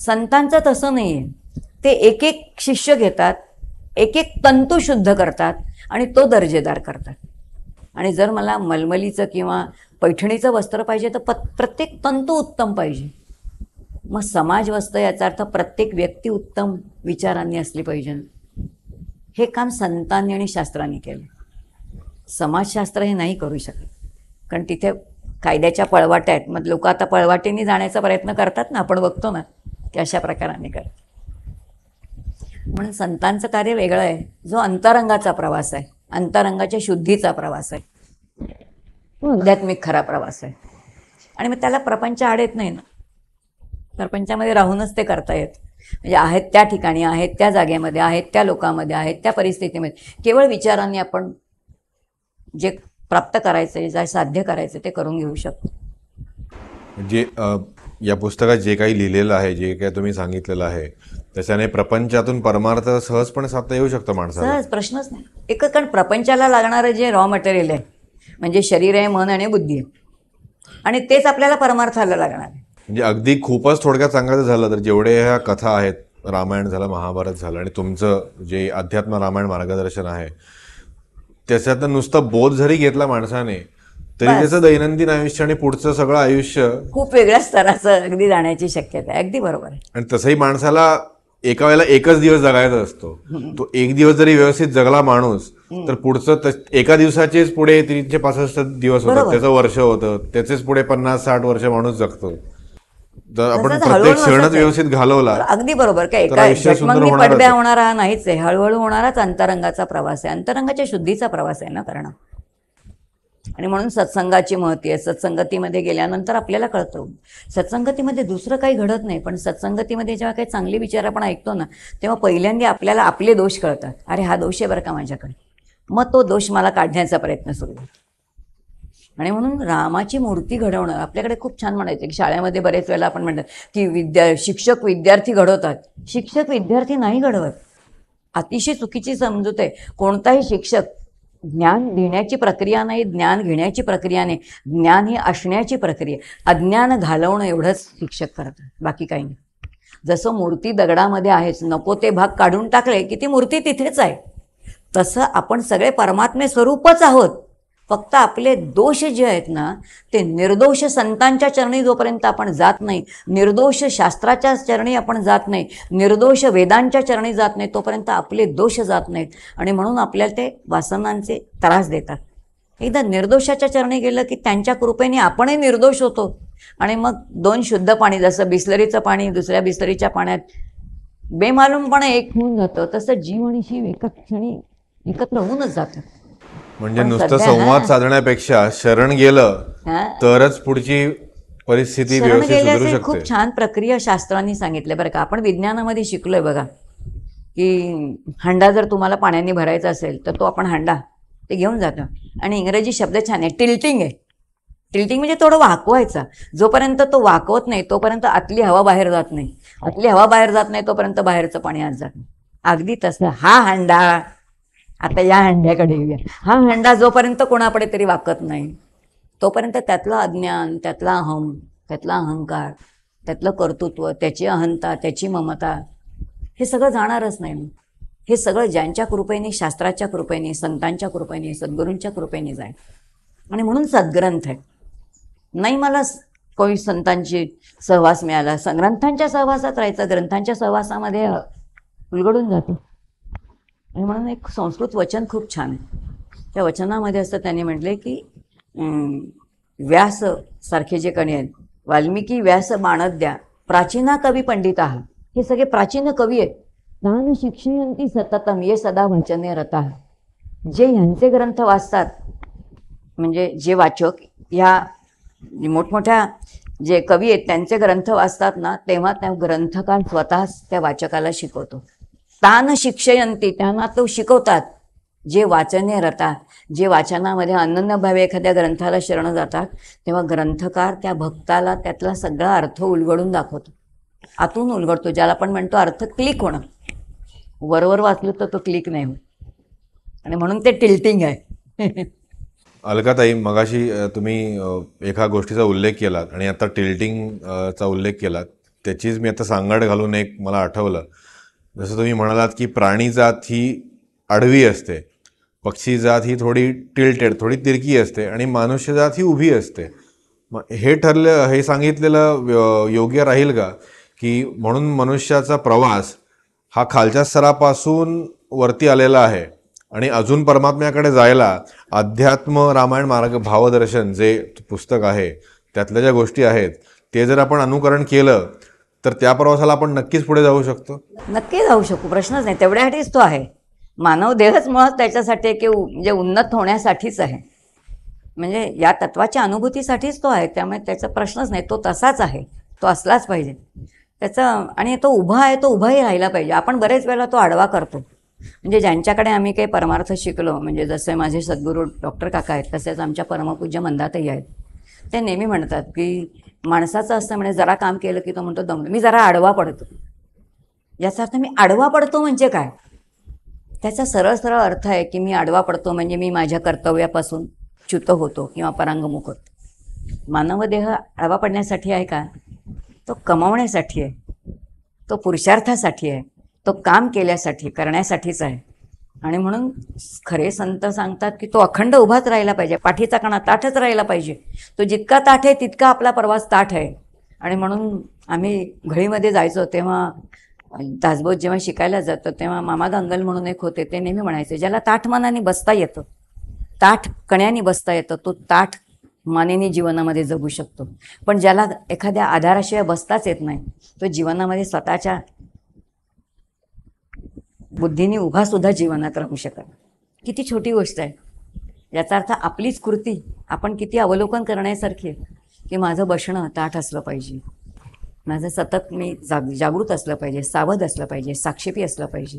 [SPEAKER 2] संतांचं तसं नाही आहे ते एक एक शिष्य घेतात एक एक तंतू शुद्ध करतात आणि तो दर्जेदार करतात आणि जर मला मलमलीचं किंवा पैठणीचं वस्त्र पाहिजे तर प प्रत्येक तंतू उत्तम पाहिजे मग समाज वस्त्र याचा अर्थ प्रत्येक व्यक्ती उत्तम विचारांनी असली पाहिजे हे काम संतांनी आणि शास्त्रांनी केलं समाजशास्त्र हे नाही करू शकत कारण तिथे कायद्याच्या पळवाट्या आहेत मग लोक आता पळवाटीने जाण्याचा प्रयत्न करतात ना आपण बघतो ना की अशा प्रकाराने करत म्हणून संतांचं कार्य वेगळं आहे जो अंतरंगाचा प्रवास आहे अंतरंगाच्या शुद्धीचा प्रवास आहे आध्यात्मिक खरा प्रवास आहे आणि मग त्याला प्रपंच आड येत नाही ना प्रपंचामध्ये राहूनच ते करता येत म्हणजे आहेत त्या ठिकाणी आहेत त्या जागेमध्ये आहेत त्या लोकांमध्ये आहेत त्या परिस्थितीमध्ये केवळ विचारांनी आपण जे प्राप्त करायचं जे साध्य करायचं ते करून घेऊ
[SPEAKER 1] शकतो जे या पुस्तकात जे काही लिहिलेलं आहे जे काही तुम्ही सांगितलेलं आहे त्याच्याने प्रपंचातून परमार्थ सहजपणे साधता येऊ शकतो माणसं सहज
[SPEAKER 2] प्रश्नच नाही एक कारण प्रपंचाला लागणारं जे रॉ मटेरियल आहे म्हणजे शरीर आहे मन आणि बुद्धी आहे आणि तेच आपल्याला परमार्थाला लागणार आहे
[SPEAKER 1] म्हणजे अगदी खूपच थोडक्यात सांगायचं झालं तर जेवढे ह्या कथा आहेत रामायण झालं महाभारत झालं आणि तुमचं जे अध्यात्म रामायण मार्गदर्शन आहे त्याच्यात नुसतं बोध जरी घेतला माणसाने तरी त्याचं दैनंदिन आयुष्य आणि पुढचं सगळं आयुष्य
[SPEAKER 2] खूप वेगळ्या स्तराचं अगदी जाण्याची शक्यता आहे अगदी बरोबर
[SPEAKER 1] आणि तसंही माणसाला एका वेळेला एकच दिवस जगायचा असतो तो एक दिवस जरी व्यवस्थित जगला माणूस तर पुढचं एका दिवसाचेच पुढे तीनशे पासष्ट दिवस होतात त्याचं वर्ष होतं त्याचेच पुढे पन्नास साठ वर्ष माणूस जगतो आपण प्रत्येक क्षणच व्यवस्थित घालवला
[SPEAKER 2] अगदी बरोबर काय एका पडब्या पडद्या होणारा नाहीच आहे हळूहळू होणाराच अंतरंगाचा प्रवास आहे अंतरंगाच्या शुद्धीचा प्रवास आहे ना करणं आणि म्हणून सत्संगाची महती आहे सत्संगतीमध्ये गेल्यानंतर आपल्याला कळतं सत्संगतीमध्ये दुसरं काही घडत नाही पण सत्संगतीमध्ये जेव्हा काही चांगले विचार आपण ऐकतो ना तेव्हा पहिल्यांदा आपल्याला आपले दोष कळतात अरे हा दोष आहे बरं का माझ्याकडे मग तो दोष मला काढण्याचा प्रयत्न सुरू होतो आणि म्हणून रामाची मूर्ती घडवणं आपल्याकडे खूप छान म्हणायचं की शाळेमध्ये बरेच वेळेला आपण म्हणतात की विद्या शिक्षक विद्यार्थी घडवतात शिक्षक विद्यार्थी नाही घडवत अतिशय चुकीची समजूत आहे कोणताही शिक्षक ज्ञान देण्याची प्रक्रिया नाही ज्ञान घेण्याची प्रक्रिया नाही ज्ञान ही असण्याची प्रक्रिया अज्ञान घालवणं एवढंच शिक्षक करत बाकी काही नाही जसं मूर्ती दगडामध्ये आहेच नको ते भाग काढून टाकले की ती मूर्ती तिथेच आहे तसं आपण सगळे परमात्मे स्वरूपच आहोत फक्त आपले दोष जे आहेत ना ते निर्दोष संतांच्या चरणी जोपर्यंत आपण जात नाही निर्दोष शास्त्राच्या चरणी आपण जात नाही निर्दोष वेदांच्या चरणी जात नाही तोपर्यंत आपले दोष जात नाहीत आणि म्हणून आपल्याला ते वासनांचे त्रास देतात एकदा निर्दोषाच्या चरणी गेलं की त्यांच्या कृपेने आपणही निर्दोष होतो आणि मग दोन शुद्ध पाणी जसं बिस्लरीचं पाणी दुसऱ्या बिस्लरीच्या पाण्यात बेमालूमपणे एक होऊन जातं तसं जीवन ही एका क्षणी एकत्र होऊनच जातं
[SPEAKER 1] म्हणजे नुसतं संवाद साधण्यापेक्षा शरण गेलं तरच पुढची परिस्थिती खूप छान
[SPEAKER 2] प्रक्रिया शास्त्रांनी सांगितलं बरं का आपण विज्ञानामध्ये शिकलोय बघा की हंडा जर तुम्हाला पाण्याने भरायचा असेल तर तो आपण हंडा ते घेऊन जातो आणि इंग्रजी शब्द छान आहे टिल्टिंग आहे टिल्टिंग म्हणजे थोडं वाकवायचा जोपर्यंत तो वाकवत नाही तोपर्यंत आतली हवा बाहेर जात नाही आतली हवा बाहेर जात नाही तोपर्यंत बाहेरचं पाणी आत जात नाही अगदी तसं हा हंडा आता या हंड्याकडे येऊया हा हंडा जोपर्यंत कोणाकडे तरी वाकत नाही तोपर्यंत त्यातलं अज्ञान त्यातला अहम त्यातला अहंकार त्यातलं कर्तृत्व त्याची अहंता त्याची ममता हे सगळं जाणारच नाही हे सगळं ज्यांच्या कृपेने शास्त्राच्या कृपेने संतांच्या कृपेने सद्गुरूंच्या कृपेने जाय आणि म्हणून सद्ग्रंथ आहे नाही मला कोणी संतांची सहवास मिळाला ग्रंथांच्या सहवासात राहायचं ग्रंथांच्या सहवासामध्ये उलगडून जातो आणि म्हणून एक संस्कृत वचन खूप छान आहे त्या वचनामध्ये असं त्यांनी म्हटले की व्यास सारखे जे कणी आहेत वाल्मिकी व्यास बाणत द्या प्राचीना कवी पंडित आहात हे सगळे प्राचीन कवी आहेत शिक्षण शिक्षयंती सततम ये सदा वचने रता जे ह्यांचे ग्रंथ वाचतात म्हणजे जे वाचक ह्या मोठमोठ्या जे कवी आहेत त्यांचे ग्रंथ वाचतात ना तेव्हा त्या ग्रंथकार स्वतःच त्या वाचकाला शिकवतो तान शिक्षयंती त्यांना तो शिकवतात जे वाचने रतात जे वाचनामध्ये भावे एखाद्या ग्रंथाला शरण जातात तेव्हा ग्रंथकार त्या भक्ताला त्यातला सगळा अर्थ उलगडून दाखवतो आतून उलगडतो ज्याला आपण म्हणतो अर्थ क्लिक होणं वरवर वाचलं तर तो क्लिक नाही होत आणि म्हणून ते टिल्टिंग आहे
[SPEAKER 1] अलकाताई मगाशी तुम्ही एका गोष्टीचा उल्लेख केलात आणि आता टिल्टिंगचा उल्लेख केलात त्याचीच मी आता सांगड घालून एक मला आठवलं जसं तुम्ही म्हणालात की प्राणी जात ही आडवी असते पक्षी जात ही थोडी टिल्टेड थोडी तिरकी असते आणि मनुष्य जात ही उभी असते मग हे ठरलं हे सांगितलेलं योग्य राहील का की म्हणून मनुष्याचा प्रवास हा खालच्या स्तरापासून वरती आलेला आहे आणि अजून परमात्म्याकडे जायला अध्यात्म रामायण मार्ग भावदर्शन जे पुस्तक आहे त्यातल्या ज्या गोष्टी आहेत ते जर आपण अनुकरण केलं तर त्या प्रवासाला आपण नक्कीच पुढे जाऊ शकतो
[SPEAKER 2] नक्की जाऊ शकू प्रश्नच नाही तेवढ्यासाठीच तो आहे मानव देहच मुळात त्याच्यासाठी की म्हणजे उन्नत होण्यासाठीच आहे म्हणजे या तत्वाच्या अनुभूतीसाठीच तो आहे त्यामुळे त्याचा प्रश्नच नाही तो तसाच आहे तो असलाच पाहिजे त्याचा आणि तो उभा आहे तो उभाही राहिला पाहिजे आपण बरेच वेळेला तो आडवा करतो म्हणजे ज्यांच्याकडे आम्ही काही परमार्थ शिकलो म्हणजे जसे माझे सद्गुरू डॉक्टर काका आहेत तसेच आमच्या परमपूज्य मंदातही आहेत ते नेहमी म्हणतात की माणसाचं असतं म्हणजे जरा काम केलं की तो म्हणतो दमलो मी जरा आडवा पडतो याचा अर्थ मी आडवा पडतो म्हणजे काय त्याचा सरळ सरळ अर्थ आहे की मी आडवा पडतो म्हणजे मी माझ्या कर्तव्यापासून च्युत होतो किंवा परांगमुख होतो मानवदेह आडवा पडण्यासाठी आहे का तो कमावण्यासाठी आहे तो पुरुषार्थासाठी आहे तो काम केल्यासाठी करण्यासाठीच आहे आणि म्हणून खरे संत सांगतात की तो अखंड उभाच राहिला पाहिजे पाठीचा कणा ताठच राहिला पाहिजे तो जितका ताठ आहे तितका आपला प्रवास ताठ आहे आणि म्हणून आम्ही घळीमध्ये जायचो तेव्हा दासबोध जेव्हा शिकायला जातो तेव्हा मामा गंगल म्हणून एक होते ते नेहमी म्हणायचे ज्याला ताठ मनाने बसता येतं ताठ कण्याने बसता येतं तो ताठ मानेने जीवनामध्ये जगू शकतो पण ज्याला एखाद्या आधाराशिवाय बसताच येत नाही तो जीवनामध्ये स्वतःच्या बुद्धीने सुद्धा जीवनात राहू शकत किती छोटी गोष्ट आहे याचा अर्थ आपलीच कृती आपण किती अवलोकन करण्यासारखी की माझं बसणं ताठ असलं पाहिजे माझं सतत मी जाग जागृत असलं पाहिजे सावध असलं पाहिजे साक्षेपी असलं पाहिजे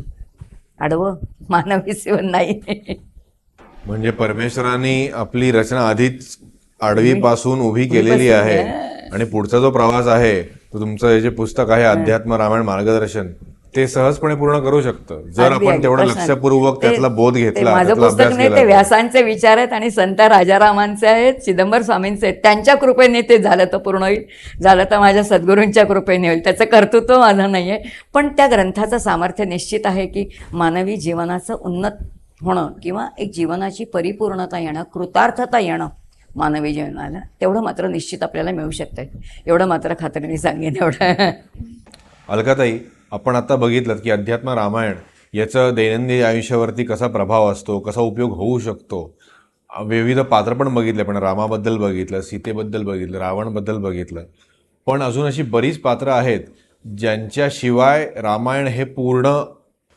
[SPEAKER 2] आडवं मानवी सेवन नाही
[SPEAKER 1] म्हणजे परमेश्वराने आपली रचना आधीच आडवीपासून उभी केलेली आहे आणि पुढचा जो प्रवास आहे तो तुमचं हे जे पुस्तक आहे अध्यात्म रामायण मार्गदर्शन ते सहजपणे पूर्ण करू शकतं जर आपण तेवढं लक्षपूर्वक त्यातला बोध घेतला माझं पुस्तक नाही ते
[SPEAKER 2] व्यासांचे विचार आहेत आणि संत राजारामांचे आहेत चिदंबर स्वामींचे आहेत त्यांच्या कृपेने ते झालं तर पूर्ण होईल झालं तर माझ्या सद्गुरूंच्या कृपेने होईल त्याचं कर्तृत्व माझं नाही पण त्या ग्रंथाचं सामर्थ्य निश्चित आहे की मानवी जीवनाचं उन्नत होणं किंवा एक जीवनाची परिपूर्णता येणं कृतार्थता येणं मानवी जीवनाला तेवढं मात्र निश्चित आपल्याला मिळू शकतं एवढं मात्र खात्रीने सांगेन एवढं
[SPEAKER 1] अलकाताई आपण आता बघितलं की अध्यात्म रामायण याचं दैनंदिन आयुष्यावरती कसा प्रभाव असतो कसा उपयोग होऊ शकतो विविध पात्र पण बघितले पण रामाबद्दल बघितलं सीतेबद्दल बघितलं रावणबद्दल बघितलं पण अजून अशी बरीच पात्र आहेत ज्यांच्याशिवाय रामायण हे पूर्ण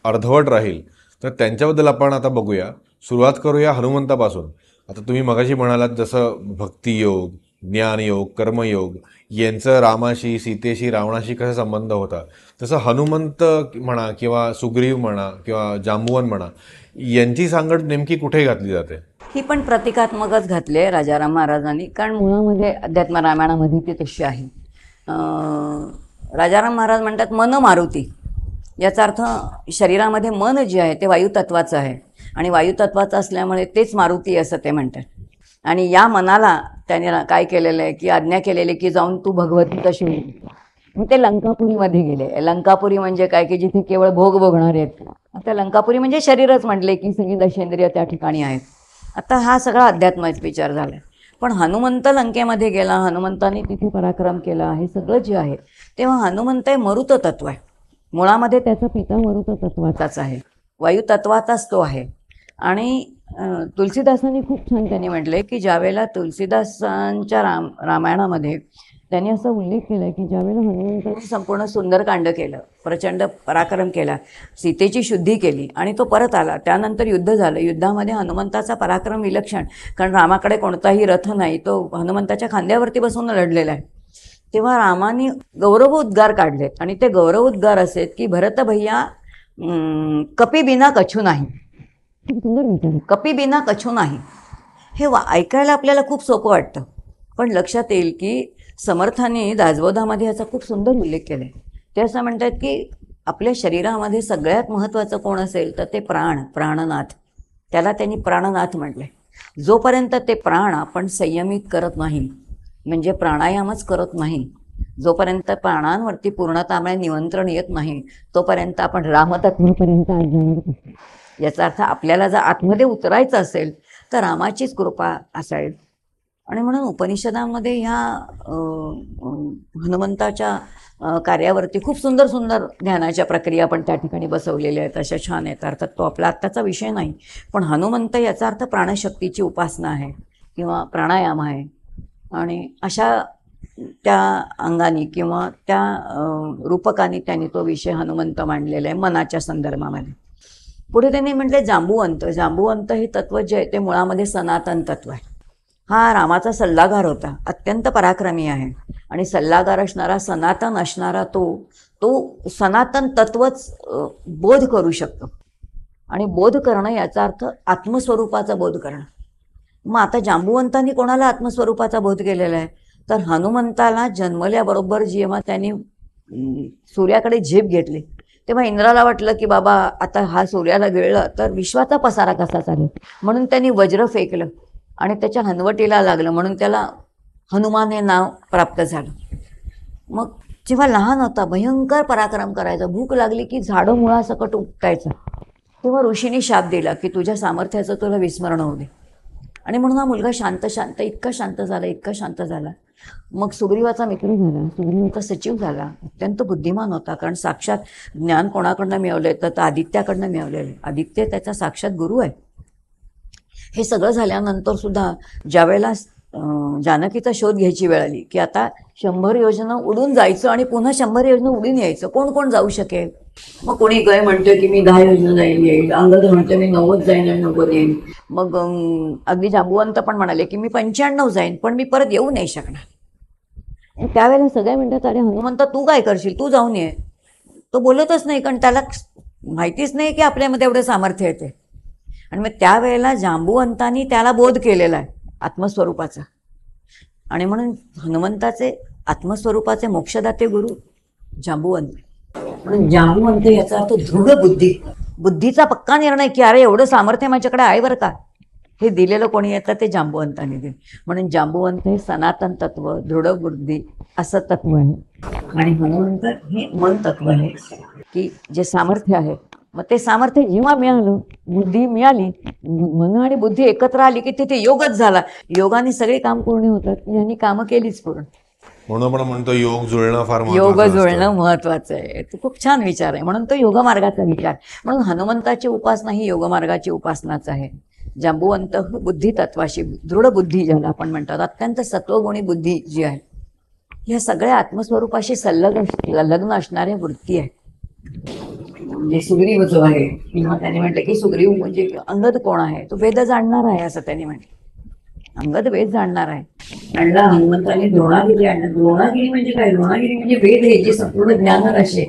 [SPEAKER 1] अर्धवट राहील तर त्यांच्याबद्दल आपण आता बघूया सुरुवात करूया हनुमंतापासून आता तुम्ही मगाशी म्हणालात जसं भक्तियोग ज्ञानयोग कर्मयोग यांचं रामाशी सीतेशी रावणाशी कसा संबंध होता तसं हनुमंत म्हणा किंवा सुग्रीव म्हणा किंवा जांबुवन म्हणा यांची सांगड नेमकी कुठे घातली जाते
[SPEAKER 2] ही पण प्रतिकात्मकच घातली आहे राजाराम महाराजांनी कारण मुळामध्ये अध्यात्म रामायणामध्ये ती तशी आहे राजाराम महाराज म्हणतात मन मारुती याचा अर्थ शरीरामध्ये मन जे आहे ते वायुतत्वाचं आहे आणि वायुतत्वाचं असल्यामुळे तेच मारुती असं ते म्हणतात आणि या मनाला त्याने काय केलेलं आहे की आज्ञा केलेली की जाऊन तू भगवद्गीता शिवली मग ते लंकापुरीमध्ये गेले लंकापुरी म्हणजे काय की जिथे केवळ भोग भोगणार आहेत आता लंकापुरी म्हणजे शरीरच म्हटले की सगळी दशेंद्रिय त्या ठिकाणी आहेत आता हा सगळा अध्यात्मात विचार झाला पण हनुमंत लंकेमध्ये गेला हनुमंताने तिथे पराक्रम केला हे सगळं जे आहे तेव्हा हनुमंत हे मरुत तत्व आहे मुळामध्ये त्याचा पिता मरुत तत्वाचाच आहे वायुतत्वाचाच तो आहे आणि तुलसीदासांनी खूप छान त्यांनी म्हटले की ज्यावेळेला तुलसीदासांच्या राम रामायणामध्ये त्यांनी असा उल्लेख केला की ज्यावेळेला हनुमंतांनी संपूर्ण सुंदरकांड केलं प्रचंड पराक्रम केला सीतेची शुद्धी केली आणि तो परत आला त्यानंतर युद्ध झालं युद्धामध्ये हनुमंताचा पराक्रम विलक्षण कारण रामाकडे कोणताही रथ नाही तो हनुमंताच्या खांद्यावरती बसून लढलेला आहे तेव्हा रामाने गौरव उद्गार काढलेत आणि ते गौरव उद्गार असेत की भरतभैया कपिबिना कछू नाही सुंदर कपी बिना कछु नाही हे वा ऐकायला आपल्याला खूप सोपं वाटतं पण लक्षात येईल की समर्थाने दाजबोधामध्ये याचा खूप सुंदर उल्लेख केला आहे ते असं म्हणतात की आपल्या शरीरामध्ये सगळ्यात महत्त्वाचं कोण असेल तर ते प्राण प्राणनाथ त्याला त्यांनी प्राणनाथ म्हटलं जोपर्यंत ते प्राण आपण संयमित करत नाही म्हणजे प्राणायामच करत नाही जोपर्यंत प्राणांवरती पूर्णतामुळे आम्हाला निमंत्रण येत नाही तोपर्यंत आपण रामतत्वापर्यंत याचा अर्थ आपल्याला जर आतमध्ये उतरायचं असेल तर रामाचीच कृपा असावी आणि म्हणून उपनिषदामध्ये ह्या हनुमंताच्या कार्यावरती खूप सुंदर सुंदर ध्यानाच्या प्रक्रिया पण त्या ठिकाणी बसवलेल्या आहेत अशा छान आहेत अर्थात तो आपला आत्ताचा विषय नाही पण हनुमंत याचा अर्थ प्राणशक्तीची उपासना आहे किंवा प्राणायाम आहे आणि अशा त्या अंगाने किंवा त्या रूपकाने त्यांनी तो विषय हनुमंत मांडलेला आहे मनाच्या संदर्भामध्ये पुढे त्यांनी म्हटले जांबुवंत जांबुवंत हे तत्व जे आहे ते मुळामध्ये सनातन तत्व आहे हा रामाचा सल्लागार होता अत्यंत पराक्रमी आहे आणि सल्लागार असणारा सनातन असणारा तो तो सनातन तत्वच बोध करू शकतो आणि बोध करणं याचा अर्थ आत्मस्वरूपाचा बोध करणं मग आता जांबुवंतांनी कोणाला आत्मस्वरूपाचा बोध केलेला आहे तर हनुमंताला जन्मल्याबरोबर जेव्हा त्यांनी सूर्याकडे झेप घेतली तेव्हा इंद्राला वाटलं की बाबा आता हा सूर्याला गिळलं तर विश्वाचा पसारा कसा चालेल म्हणून त्यांनी वज्र फेकलं आणि त्याच्या हनवटीला लागलं म्हणून त्याला हनुमान हे नाव प्राप्त झालं मग जेव्हा लहान होता भयंकर पराक्रम करायचा भूक लागली की झाडं मुळासकट उपटायचं तेव्हा ऋषीने शाप दिला की तुझ्या सामर्थ्याचं तुला विस्मरण होऊ दे आणि म्हणून हा मुलगा शांत शांत इतका शांत झाला इतका शांत झाला मग सुग्रीवाचा मित्र झाला सुग्रीवाचा सचिव झाला अत्यंत बुद्धिमान होता कारण साक्षात ज्ञान कोणाकडनं मिळवलंय तर आदित्याकडनं मिळवलेलं आदित्य त्याचा साक्षात गुरु आहे हे सगळं झाल्यानंतर सुद्धा वेळेला जानकीचा शोध घ्यायची वेळ आली की आता शंभर योजना उडून जायचं आणि पुन्हा शंभर योजना उडून यायचं कोण कोण जाऊ शकेल मग कोणी काय म्हणतं की मी दहा योजना जाईल येईल अंगद म्हणतं मी नव्वद जाईन आणि नव्वद येईन मग अगदी जांबुवंत पण म्हणाले की मी पंच्याण्णव जाईन पण मी परत येऊ नाही शकणार त्यावेळेला सगळे म्हणतात अरे हनुमंत तू काय करशील तू जाऊन ये तो बोलतच नाही कारण त्याला माहितीच नाही की आपल्यामध्ये एवढं सामर्थ्य येते आणि मग त्यावेळेला जांबुवंतांनी त्याला बोध केलेला आहे आत्मस्वरूपाचा आणि म्हणून हनुमंताचे आत्मस्वरूपाचे मोक्षदाते गुरु जांबुवंत म्हणून जांबुवंत याचा अर्थ दृढ बुद्धी बुद्धीचा पक्का निर्णय की अरे एवढं सामर्थ्य माझ्याकडे आहे बरं का हे दिलेलं कोणी येतं ते जांबुवंताने दिले म्हणून जांबुवंत हे सनातन तत्व दृढ बुद्धी असं तत्व आहे आणि हनुमंत हे मन तत्व आहे की जे सामर्थ्य आहे मग ते सामर्थ्य जेव्हा मिळालं बुद्धी मिळाली मन आणि बुद्धी एकत्र आली की तिथे योगच झाला योगाने सगळे काम पूर्ण होतात यांनी कामं केलीच पूर्ण
[SPEAKER 1] म्हणून पण म्हणतो योग जुळणं फार योग
[SPEAKER 2] जुळणं महत्वाचं आहे तो खूप छान विचार आहे म्हणून तो योग मार्गाचा विचार म्हणून हनुमंताची उपासना ही योग मार्गाची उपासनाच आहे जांबुवंत बुद्धी तत्वाशी दृढ बुद्धी ज्याला आपण म्हणतात अत्यंत सत्वगुणी बुद्धी जी आहे ह्या सगळ्या आत्मस्वरूपाशी संलग्न लग्न असणाऱ्या वृत्ती आहे म्हणजे सुग्रीव जो आहे किंवा त्याने म्हटलं की सुग्रीव म्हणजे अंगद कोण आहे तो वेद जाणणार आहे असं त्याने म्हटलं अंगद वेद जाणणार आहे आणला हनुमंताने द्रोणागिरी आणला द्रोणागिरी म्हणजे काय द्रोणागिरी म्हणजे वेद हे जे संपूर्ण राशी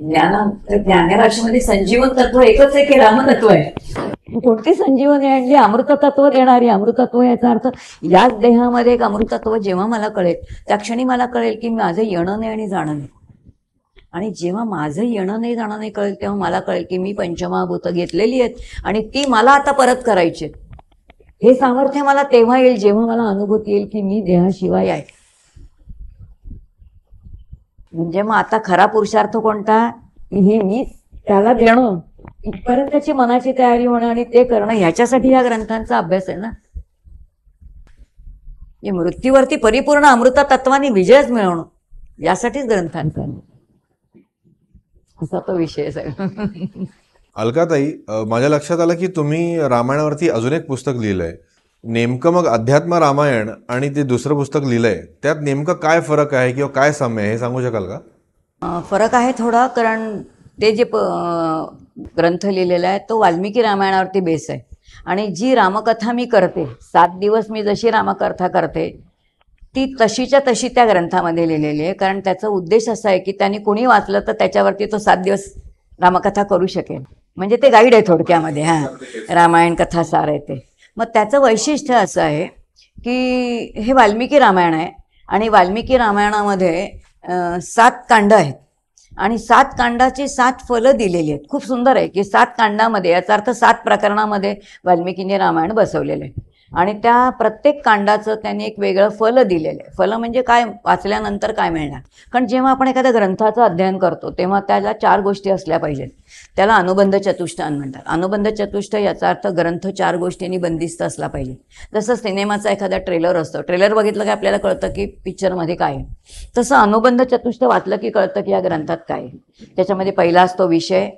[SPEAKER 2] ज्ञाना ज्ञानराशीमध्ये संजीवन तत्व एकच आहे की रामतत्व आहे कोणती संजीवन आणली अमृत तत्व देणारी अमृतत्व याचा अर्थ याच देहामध्ये एक अमृतत्व जेव्हा मला कळेल त्या क्षणी मला कळेल की माझं येणं नाही आणि जाणं नाही आणि जेव्हा माझं येणं नाही जाणं नाही कळेल तेव्हा मला कळेल की मी पंचमहाभूत घेतलेली आहेत आणि ती मला आता परत करायची हे सामर्थ्य मला तेव्हा येईल जेव्हा मला अनुभूती येईल की मी देहाशिवाय आहे म्हणजे मग आता खरा पुरुषार्थ कोणता हे मी त्याला देणं त्याची मनाची तयारी होणं आणि ते करणं ह्याच्यासाठी या ग्रंथांचा अभ्यास आहे ना मृत्यूवरती परिपूर्ण अमृता तत्वाने विजयच मिळवणं यासाठीच ग्रंथांचा असा तो विषय
[SPEAKER 1] सगळा अलकाताई माझ्या लक्षात आलं की तुम्ही रामायणावरती अजून एक पुस्तक लिहिलंय नेमकं मग अध्यात्म रामायण आणि ते दुसरं पुस्तक लिहिलंय त्यात नेमकं काय फरक आहे किंवा काय साम्य आहे हे सांगू शकाल
[SPEAKER 2] का फरक आहे थोडा कारण ते जे ग्रंथ लिहिलेला आहे तो वाल्मिकी रामायणावरती बेस आहे आणि जी रामकथा मी करते सात दिवस मी जशी रामकथा करते ती तशीच्या तशी त्या ग्रंथामध्ये लिहिलेली आहे कारण त्याचा उद्देश असा आहे की त्यांनी कोणी वाचलं तर त्याच्यावरती तो सात दिवस रामकथा करू शकेल म्हणजे ते गाईड आहे थोडक्यामध्ये हां रामायण कथा सार आहे ते मग त्याचं वैशिष्ट्य असं आहे की हे वाल्मिकी रामायण आहे आणि वाल्मिकी रामायणामध्ये सात कांड आहेत आणि सात कांडाची सात फलं दिलेली आहेत खूप सुंदर आहे की सात कांडामध्ये याचा अर्थ सात प्रकरणामध्ये वाल्मिकीने रामायण बसवलेलं आहे आणि त्या प्रत्येक कांडाचं त्यांनी एक वेगळं फल दिलेलं आहे फल म्हणजे काय वाचल्यानंतर काय मिळणार कारण जेव्हा आपण एखाद्या ग्रंथाचं अध्ययन करतो तेव्हा त्याला चार गोष्टी असल्या पाहिजेत त्याला अनुबंध चतुष्टान म्हणतात अनुबंध चतुष्ट याचा अर्थ ग्रंथ चार गोष्टींनी बंदिस्त असला पाहिजे जसं सिनेमाचा एखादा ट्रेलर असतो ट्रेलर बघितलं की आपल्याला कळतं की पिक्चरमध्ये काय तसं अनुबंध चतुष्ट वाचलं की कळतं की या ग्रंथात काय त्याच्यामध्ये पहिला असतो विषय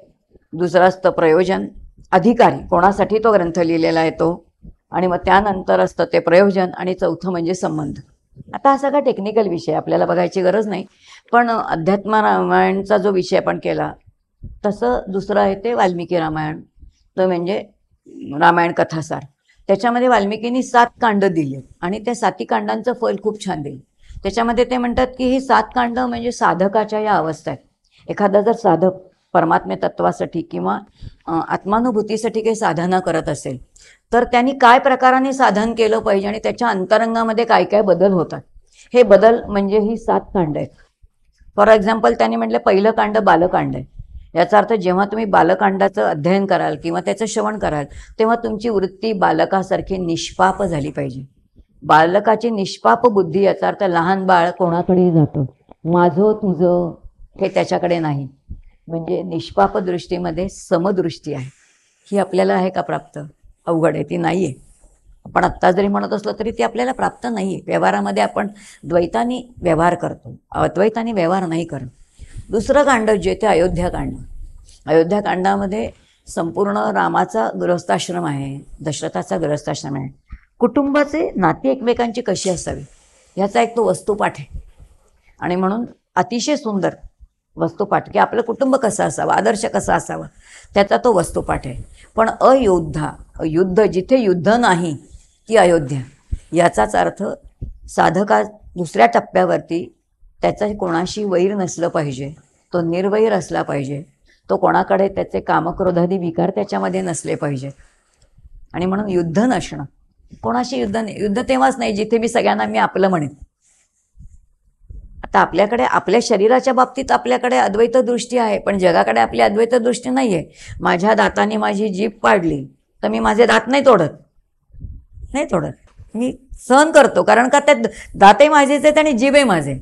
[SPEAKER 2] दुसरा असतं प्रयोजन अधिकारी कोणासाठी तो ग्रंथ लिहिलेला आहे तो आणि मग त्यानंतर असतं ते प्रयोजन आणि चौथं म्हणजे संबंध आता हा सगळा टेक्निकल विषय आपल्याला बघायची गरज नाही पण अध्यात्म रामायणचा जो विषय आपण केला तसं दुसरं आहे ते वाल्मिकी रामायण तर म्हणजे रामायण कथासार त्याच्यामध्ये वाल्मिकीनी सात कांड दिले आणि त्या साती कांडांचं फल खूप छान देईल त्याच्यामध्ये ते म्हणतात की ही सात कांड म्हणजे साधकाच्या या अवस्था आहेत एखादा जर साधक परमात्मे तत्वासाठी किंवा आत्मानुभूतीसाठी काही साधना करत असेल तर त्यांनी काय प्रकाराने साधन केलं पाहिजे आणि त्याच्या अंतरंगामध्ये काय काय बदल होतात हे बदल म्हणजे ही सात कांड आहेत फॉर एक्झाम्पल त्यांनी म्हटलं पहिलं कांड बालकांड आहे याचा अर्थ जेव्हा तुम्ही बालकांडाचं अध्ययन कराल किंवा त्याचं श्रवण कराल तेव्हा तुमची वृत्ती बालकासारखी निष्पाप झाली पाहिजे बालकाची निष्पाप बुद्धी याचा अर्थ लहान बाळ कोणाकडे जातं माझं तुझं हे त्याच्याकडे नाही म्हणजे निष्पाप दृष्टीमध्ये समदृष्टी आहे ही आपल्याला आहे का प्राप्त अवघड आहे ती नाही आहे आपण आत्ता जरी म्हणत असलो तरी ती आपल्याला प्राप्त नाही आहे व्यवहारामध्ये आपण द्वैतानी व्यवहार करतो अद्वैतानी व्यवहार नाही करत दुसरं कांड जे ते अयोध्याकांड अयोध्याकांडामध्ये संपूर्ण रामाचा गृहस्थाश्रम आहे दशरथाचा गृहस्थाश्रम आहे कुटुंबाचे नाते एकमेकांची कशी असावी ह्याचा एक तो वस्तुपाठ आहे आणि म्हणून अतिशय सुंदर वस्तुपाठ की आपलं कुटुंब कसं असावं आदर्श कसा असावा त्याचा तो वस्तुपाठ आहे पण अयोद्धा युद्ध जिथे युद्ध नाही ती अयोध्या याचाच अर्थ साधका दुसऱ्या टप्प्यावरती त्याचं कोणाशी वैर नसलं पाहिजे तो निर्वैर असला पाहिजे तो कोणाकडे त्याचे कामक्रोधादी विकार त्याच्यामध्ये नसले पाहिजे आणि म्हणून युद्ध नसणं कोणाशी युद्ध नाही युद्ध तेव्हाच नाही जिथे मी सगळ्यांना मी आपलं म्हणेन आता आपल्याकडे आपल्या शरीराच्या बाबतीत आपल्याकडे अद्वैत दृष्टी आहे पण जगाकडे आपली अद्वैत दृष्टी नाही आहे माझ्या दाताने माझी जीभ पाडली तर मी माझे दात नाही तोडत नाही तोडत मी सहन करतो कारण का त्या दाते माझेच आहेत आणि जीभे माझे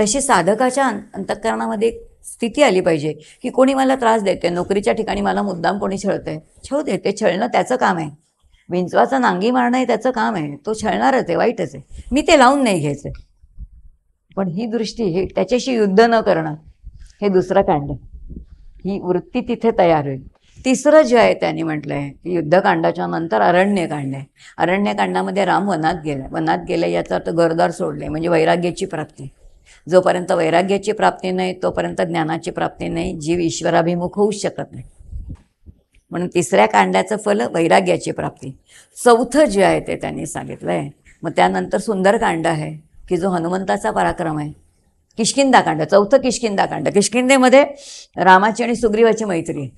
[SPEAKER 2] तशी साधकाच्या एक स्थिती आली पाहिजे की कोणी मला त्रास देते नोकरीच्या ठिकाणी मला मुद्दाम कोणी छळते छळ देते छळणं त्याचं काम आहे विंचवाचं नांगी मारणं हे त्याचं काम आहे तो छळणारच आहे वाईटच आहे मी ते लावून नाही घ्यायचं पण ही दृष्टी हे त्याच्याशी युद्ध न करणं हे दुसरं कांड ही वृत्ती तिथे तयार होईल तिसरं जे आहे त्यांनी म्हटलं आहे युद्धकांडाच्या नंतर अरण्यकांड आहे अरण्यकांडामध्ये राम वनात गेला वनात गेले याचा अर्थ घरदार सोडले म्हणजे वैराग्याची प्राप्ती जोपर्यंत वैराग्याची प्राप्ती नाही तोपर्यंत ज्ञानाची प्राप्ती नाही जीव ईश्वराभिमुख होऊ शकत नाही म्हणून तिसऱ्या कांड्याचं फल वैराग्याची प्राप्ती चौथं जे आहे ते त्यांनी सांगितलं आहे मग त्यानंतर सुंदरकांड आहे की जो हनुमंताचा पराक्रम आहे किशकिंदाकांड चौथं कांड किशकिंदेमध्ये रामाची आणि सुग्रीवाची मैत्री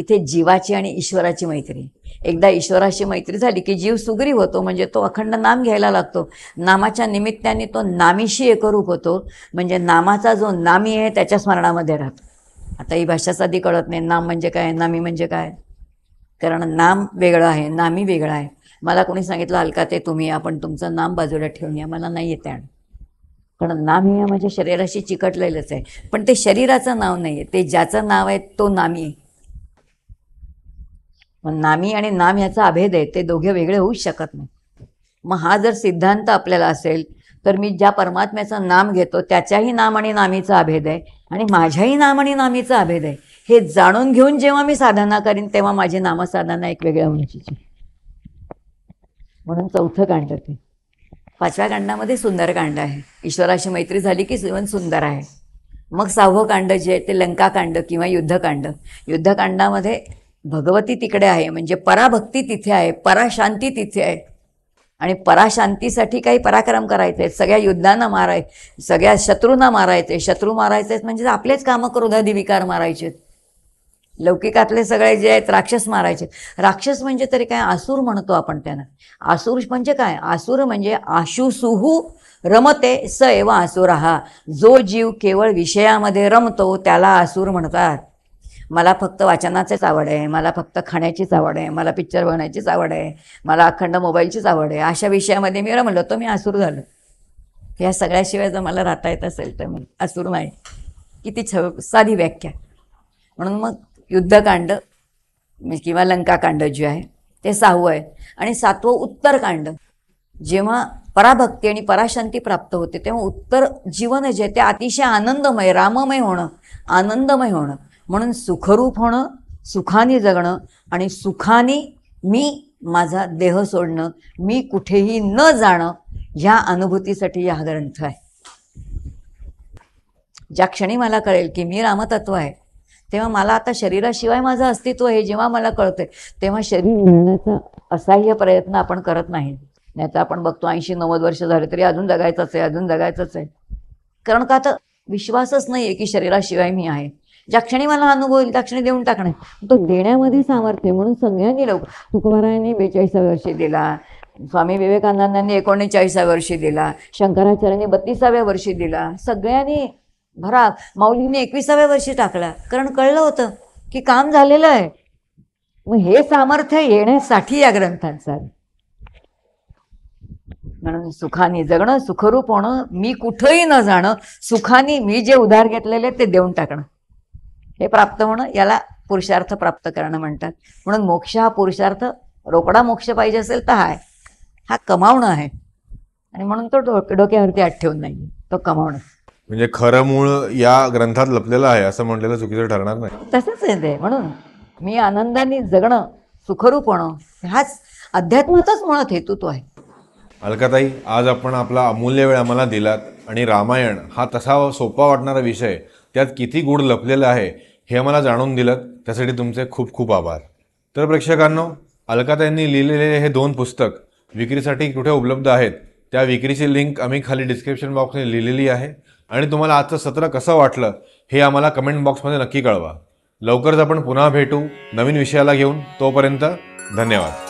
[SPEAKER 2] इथे जीवाची आणि ईश्वराची मैत्री एकदा ईश्वराशी मैत्री झाली की जीव सुग्रीव होतो म्हणजे तो अखंड नाम घ्यायला लागतो नामाच्या निमित्ताने तो नामीशी एकरूप होतो म्हणजे नामाचा जो नामी आहे त्याच्या स्मरणामध्ये राहतो आता ही भाषा साधी कळत नाही नाम म्हणजे काय नामी म्हणजे काय कारण नाम वेगळं आहे नामी वेगळं आहे मला कोणी सांगितलं हलका ते तुम्ही आपण तुमचं नाम बाजूला ठेवून या मला नाही येते कारण नाम हे माझ्या शरीराशी चिकटलेलंच आहे पण ते शरीराचं नाव नाही आहे ते ज्याचं नाव आहे तो नामी मग नामी आणि नाम याचा अभेद आहे ते दोघे वेगळे होऊच शकत नाही मग हा जर सिद्धांत आपल्याला असेल तर मी ज्या परमात्म्याचं नाम घेतो त्याच्याही नाम आणि नामीचा अभेद आहे आणि माझ्याही नाम आणि नामीचा अभेद आहे हे जाणून घेऊन जेव्हा मी साधना करीन तेव्हा माझी नामसाधना एक वेगळ्या उंचीची म्हणून चौथं कांड ते पाचव्या कांडामध्ये सुंदरकांड आहे ईश्वराशी मैत्री झाली की जीवन सुंदर आहे मग सहावं कांड जे आहे ते लंकाकांड किंवा युद्धकांड युद्धकांडामध्ये भगवती तिकडे आहे म्हणजे पराभक्ती तिथे आहे पराशांती तिथे आहे आणि पराशांतीसाठी काही पराक्रम करायचे आहेत सगळ्या युद्धांना माराय सगळ्या शत्रूंना मारायचे शत्रू मारायचे म्हणजे आपलेच कामं करून विकार मारायचे आहेत लौकिकातले सगळे जे आहेत राक्षस मारायचे राक्षस म्हणजे तरी काय आसूर म्हणतो आपण त्यांना आसूर म्हणजे काय आसूर म्हणजे आशुसुहू रमते स एव आसूर हा जो जीव केवळ विषयामध्ये रमतो त्याला आसूर म्हणतात मला फक्त वाचनाचेच आवड आहे मला फक्त खाण्याचीच आवड आहे मला पिक्चर बघण्याचीच आवड आहे मला अखंड मोबाईलचीच आवड आहे अशा विषयामध्ये मी रमलो तो मी आसूर झालो या सगळ्याशिवाय जर मला राहता येत असेल तर मी असुर माय किती छ साधी व्याख्या म्हणून मग युद्धकांड म्हणजे किंवा लंकाकांड जे आहे ते सहावं आहे आणि सातवं उत्तरकांड जेव्हा पराभक्ती आणि पराशांती प्राप्त होते तेव्हा उत्तर जीवन जे ते अतिशय आनंदमय राममय होणं आनंदमय होणं म्हणून सुखरूप होणं सुखाने जगणं आणि सुखाने मी माझा देह सोडणं मी कुठेही न जाणं ह्या अनुभूतीसाठी हा ग्रंथ आहे ज्या क्षणी मला कळेल की मी रामतत्व आहे तेव्हा मला आता शरीराशिवाय माझं अस्तित्व हे जेव्हा मला कळतंय तेव्हा शरीर मिळण्याचा असाह्य प्रयत्न आपण करत नाही नाही तर आपण बघतो ऐंशी नव्वद वर्ष झाले तरी अजून जगायचंच आहे अजून जगायचंच आहे कारण का आता विश्वासच नाही की शरीराशिवाय मी आहे ज्या क्षणी मला अनुभव येईल त्या क्षणी देऊन टाकणे तो देण्यामध्ये सामर्थ्य म्हणून सगळ्यांनी लोक तुकोबारायांनी बेचाळीसाव्या वर्षी दिला स्वामी विवेकानंदांनी एकोणचाळीसाव्या वर्षी दिला शंकराचार्यांनी बत्तीसाव्या वर्षी दिला सगळ्यांनी भराग माऊलीने एकविसाव्या वर्षी टाकला कारण कळलं होतं की काम झालेलं आहे मग हे सामर्थ्य येण्यासाठी या ग्रंथांचा म्हणून सुखानी जगणं सुखरूप होणं मी कुठंही न जाणं सुखानी मी जे उधार घेतलेले ते देऊन टाकणं हे प्राप्त होणं याला पुरुषार्थ प्राप्त करणं म्हणतात म्हणून मोक्ष हा पुरुषार्थ रोकडा मोक्ष पाहिजे असेल तर हाय हा कमावणं आहे आणि म्हणून तो डोक्यावरती आठ ठेवून नाही तो कमावणं
[SPEAKER 1] म्हणजे खरं मूळ या ग्रंथात लपलेलं आहे असं म्हटलेलं चुकीचं ठरणार नाही
[SPEAKER 2] तसंच आहे ते म्हणून मी आनंदाने जगणं सुखरूप होणं ह्याच अध्यात्माचाच मुळात तो आहे
[SPEAKER 1] अलकाताई आज आपण आपला अमूल्य वेळ आम्हाला दिलात आणि रामायण हा तसा सोपा वाटणारा विषय त्यात किती गूढ लपलेला आहे हे आम्हाला जाणून दिलं त्यासाठी तुमचे खूप खूप आभार तर प्रेक्षकांनो अलकाताईंनी लिहिलेले हे दोन पुस्तक विक्रीसाठी कुठे उपलब्ध आहेत त्या विक्रीची लिंक आम्ही खाली डिस्क्रिप्शन बॉक्सने लिहिलेली आहे आणि तुम्हाला आजचं सत्र कसं वाटलं हे आम्हाला कमेंट बॉक्समध्ये नक्की कळवा लवकरच आपण पुन्हा भेटू नवीन विषयाला घेऊन तोपर्यंत धन्यवाद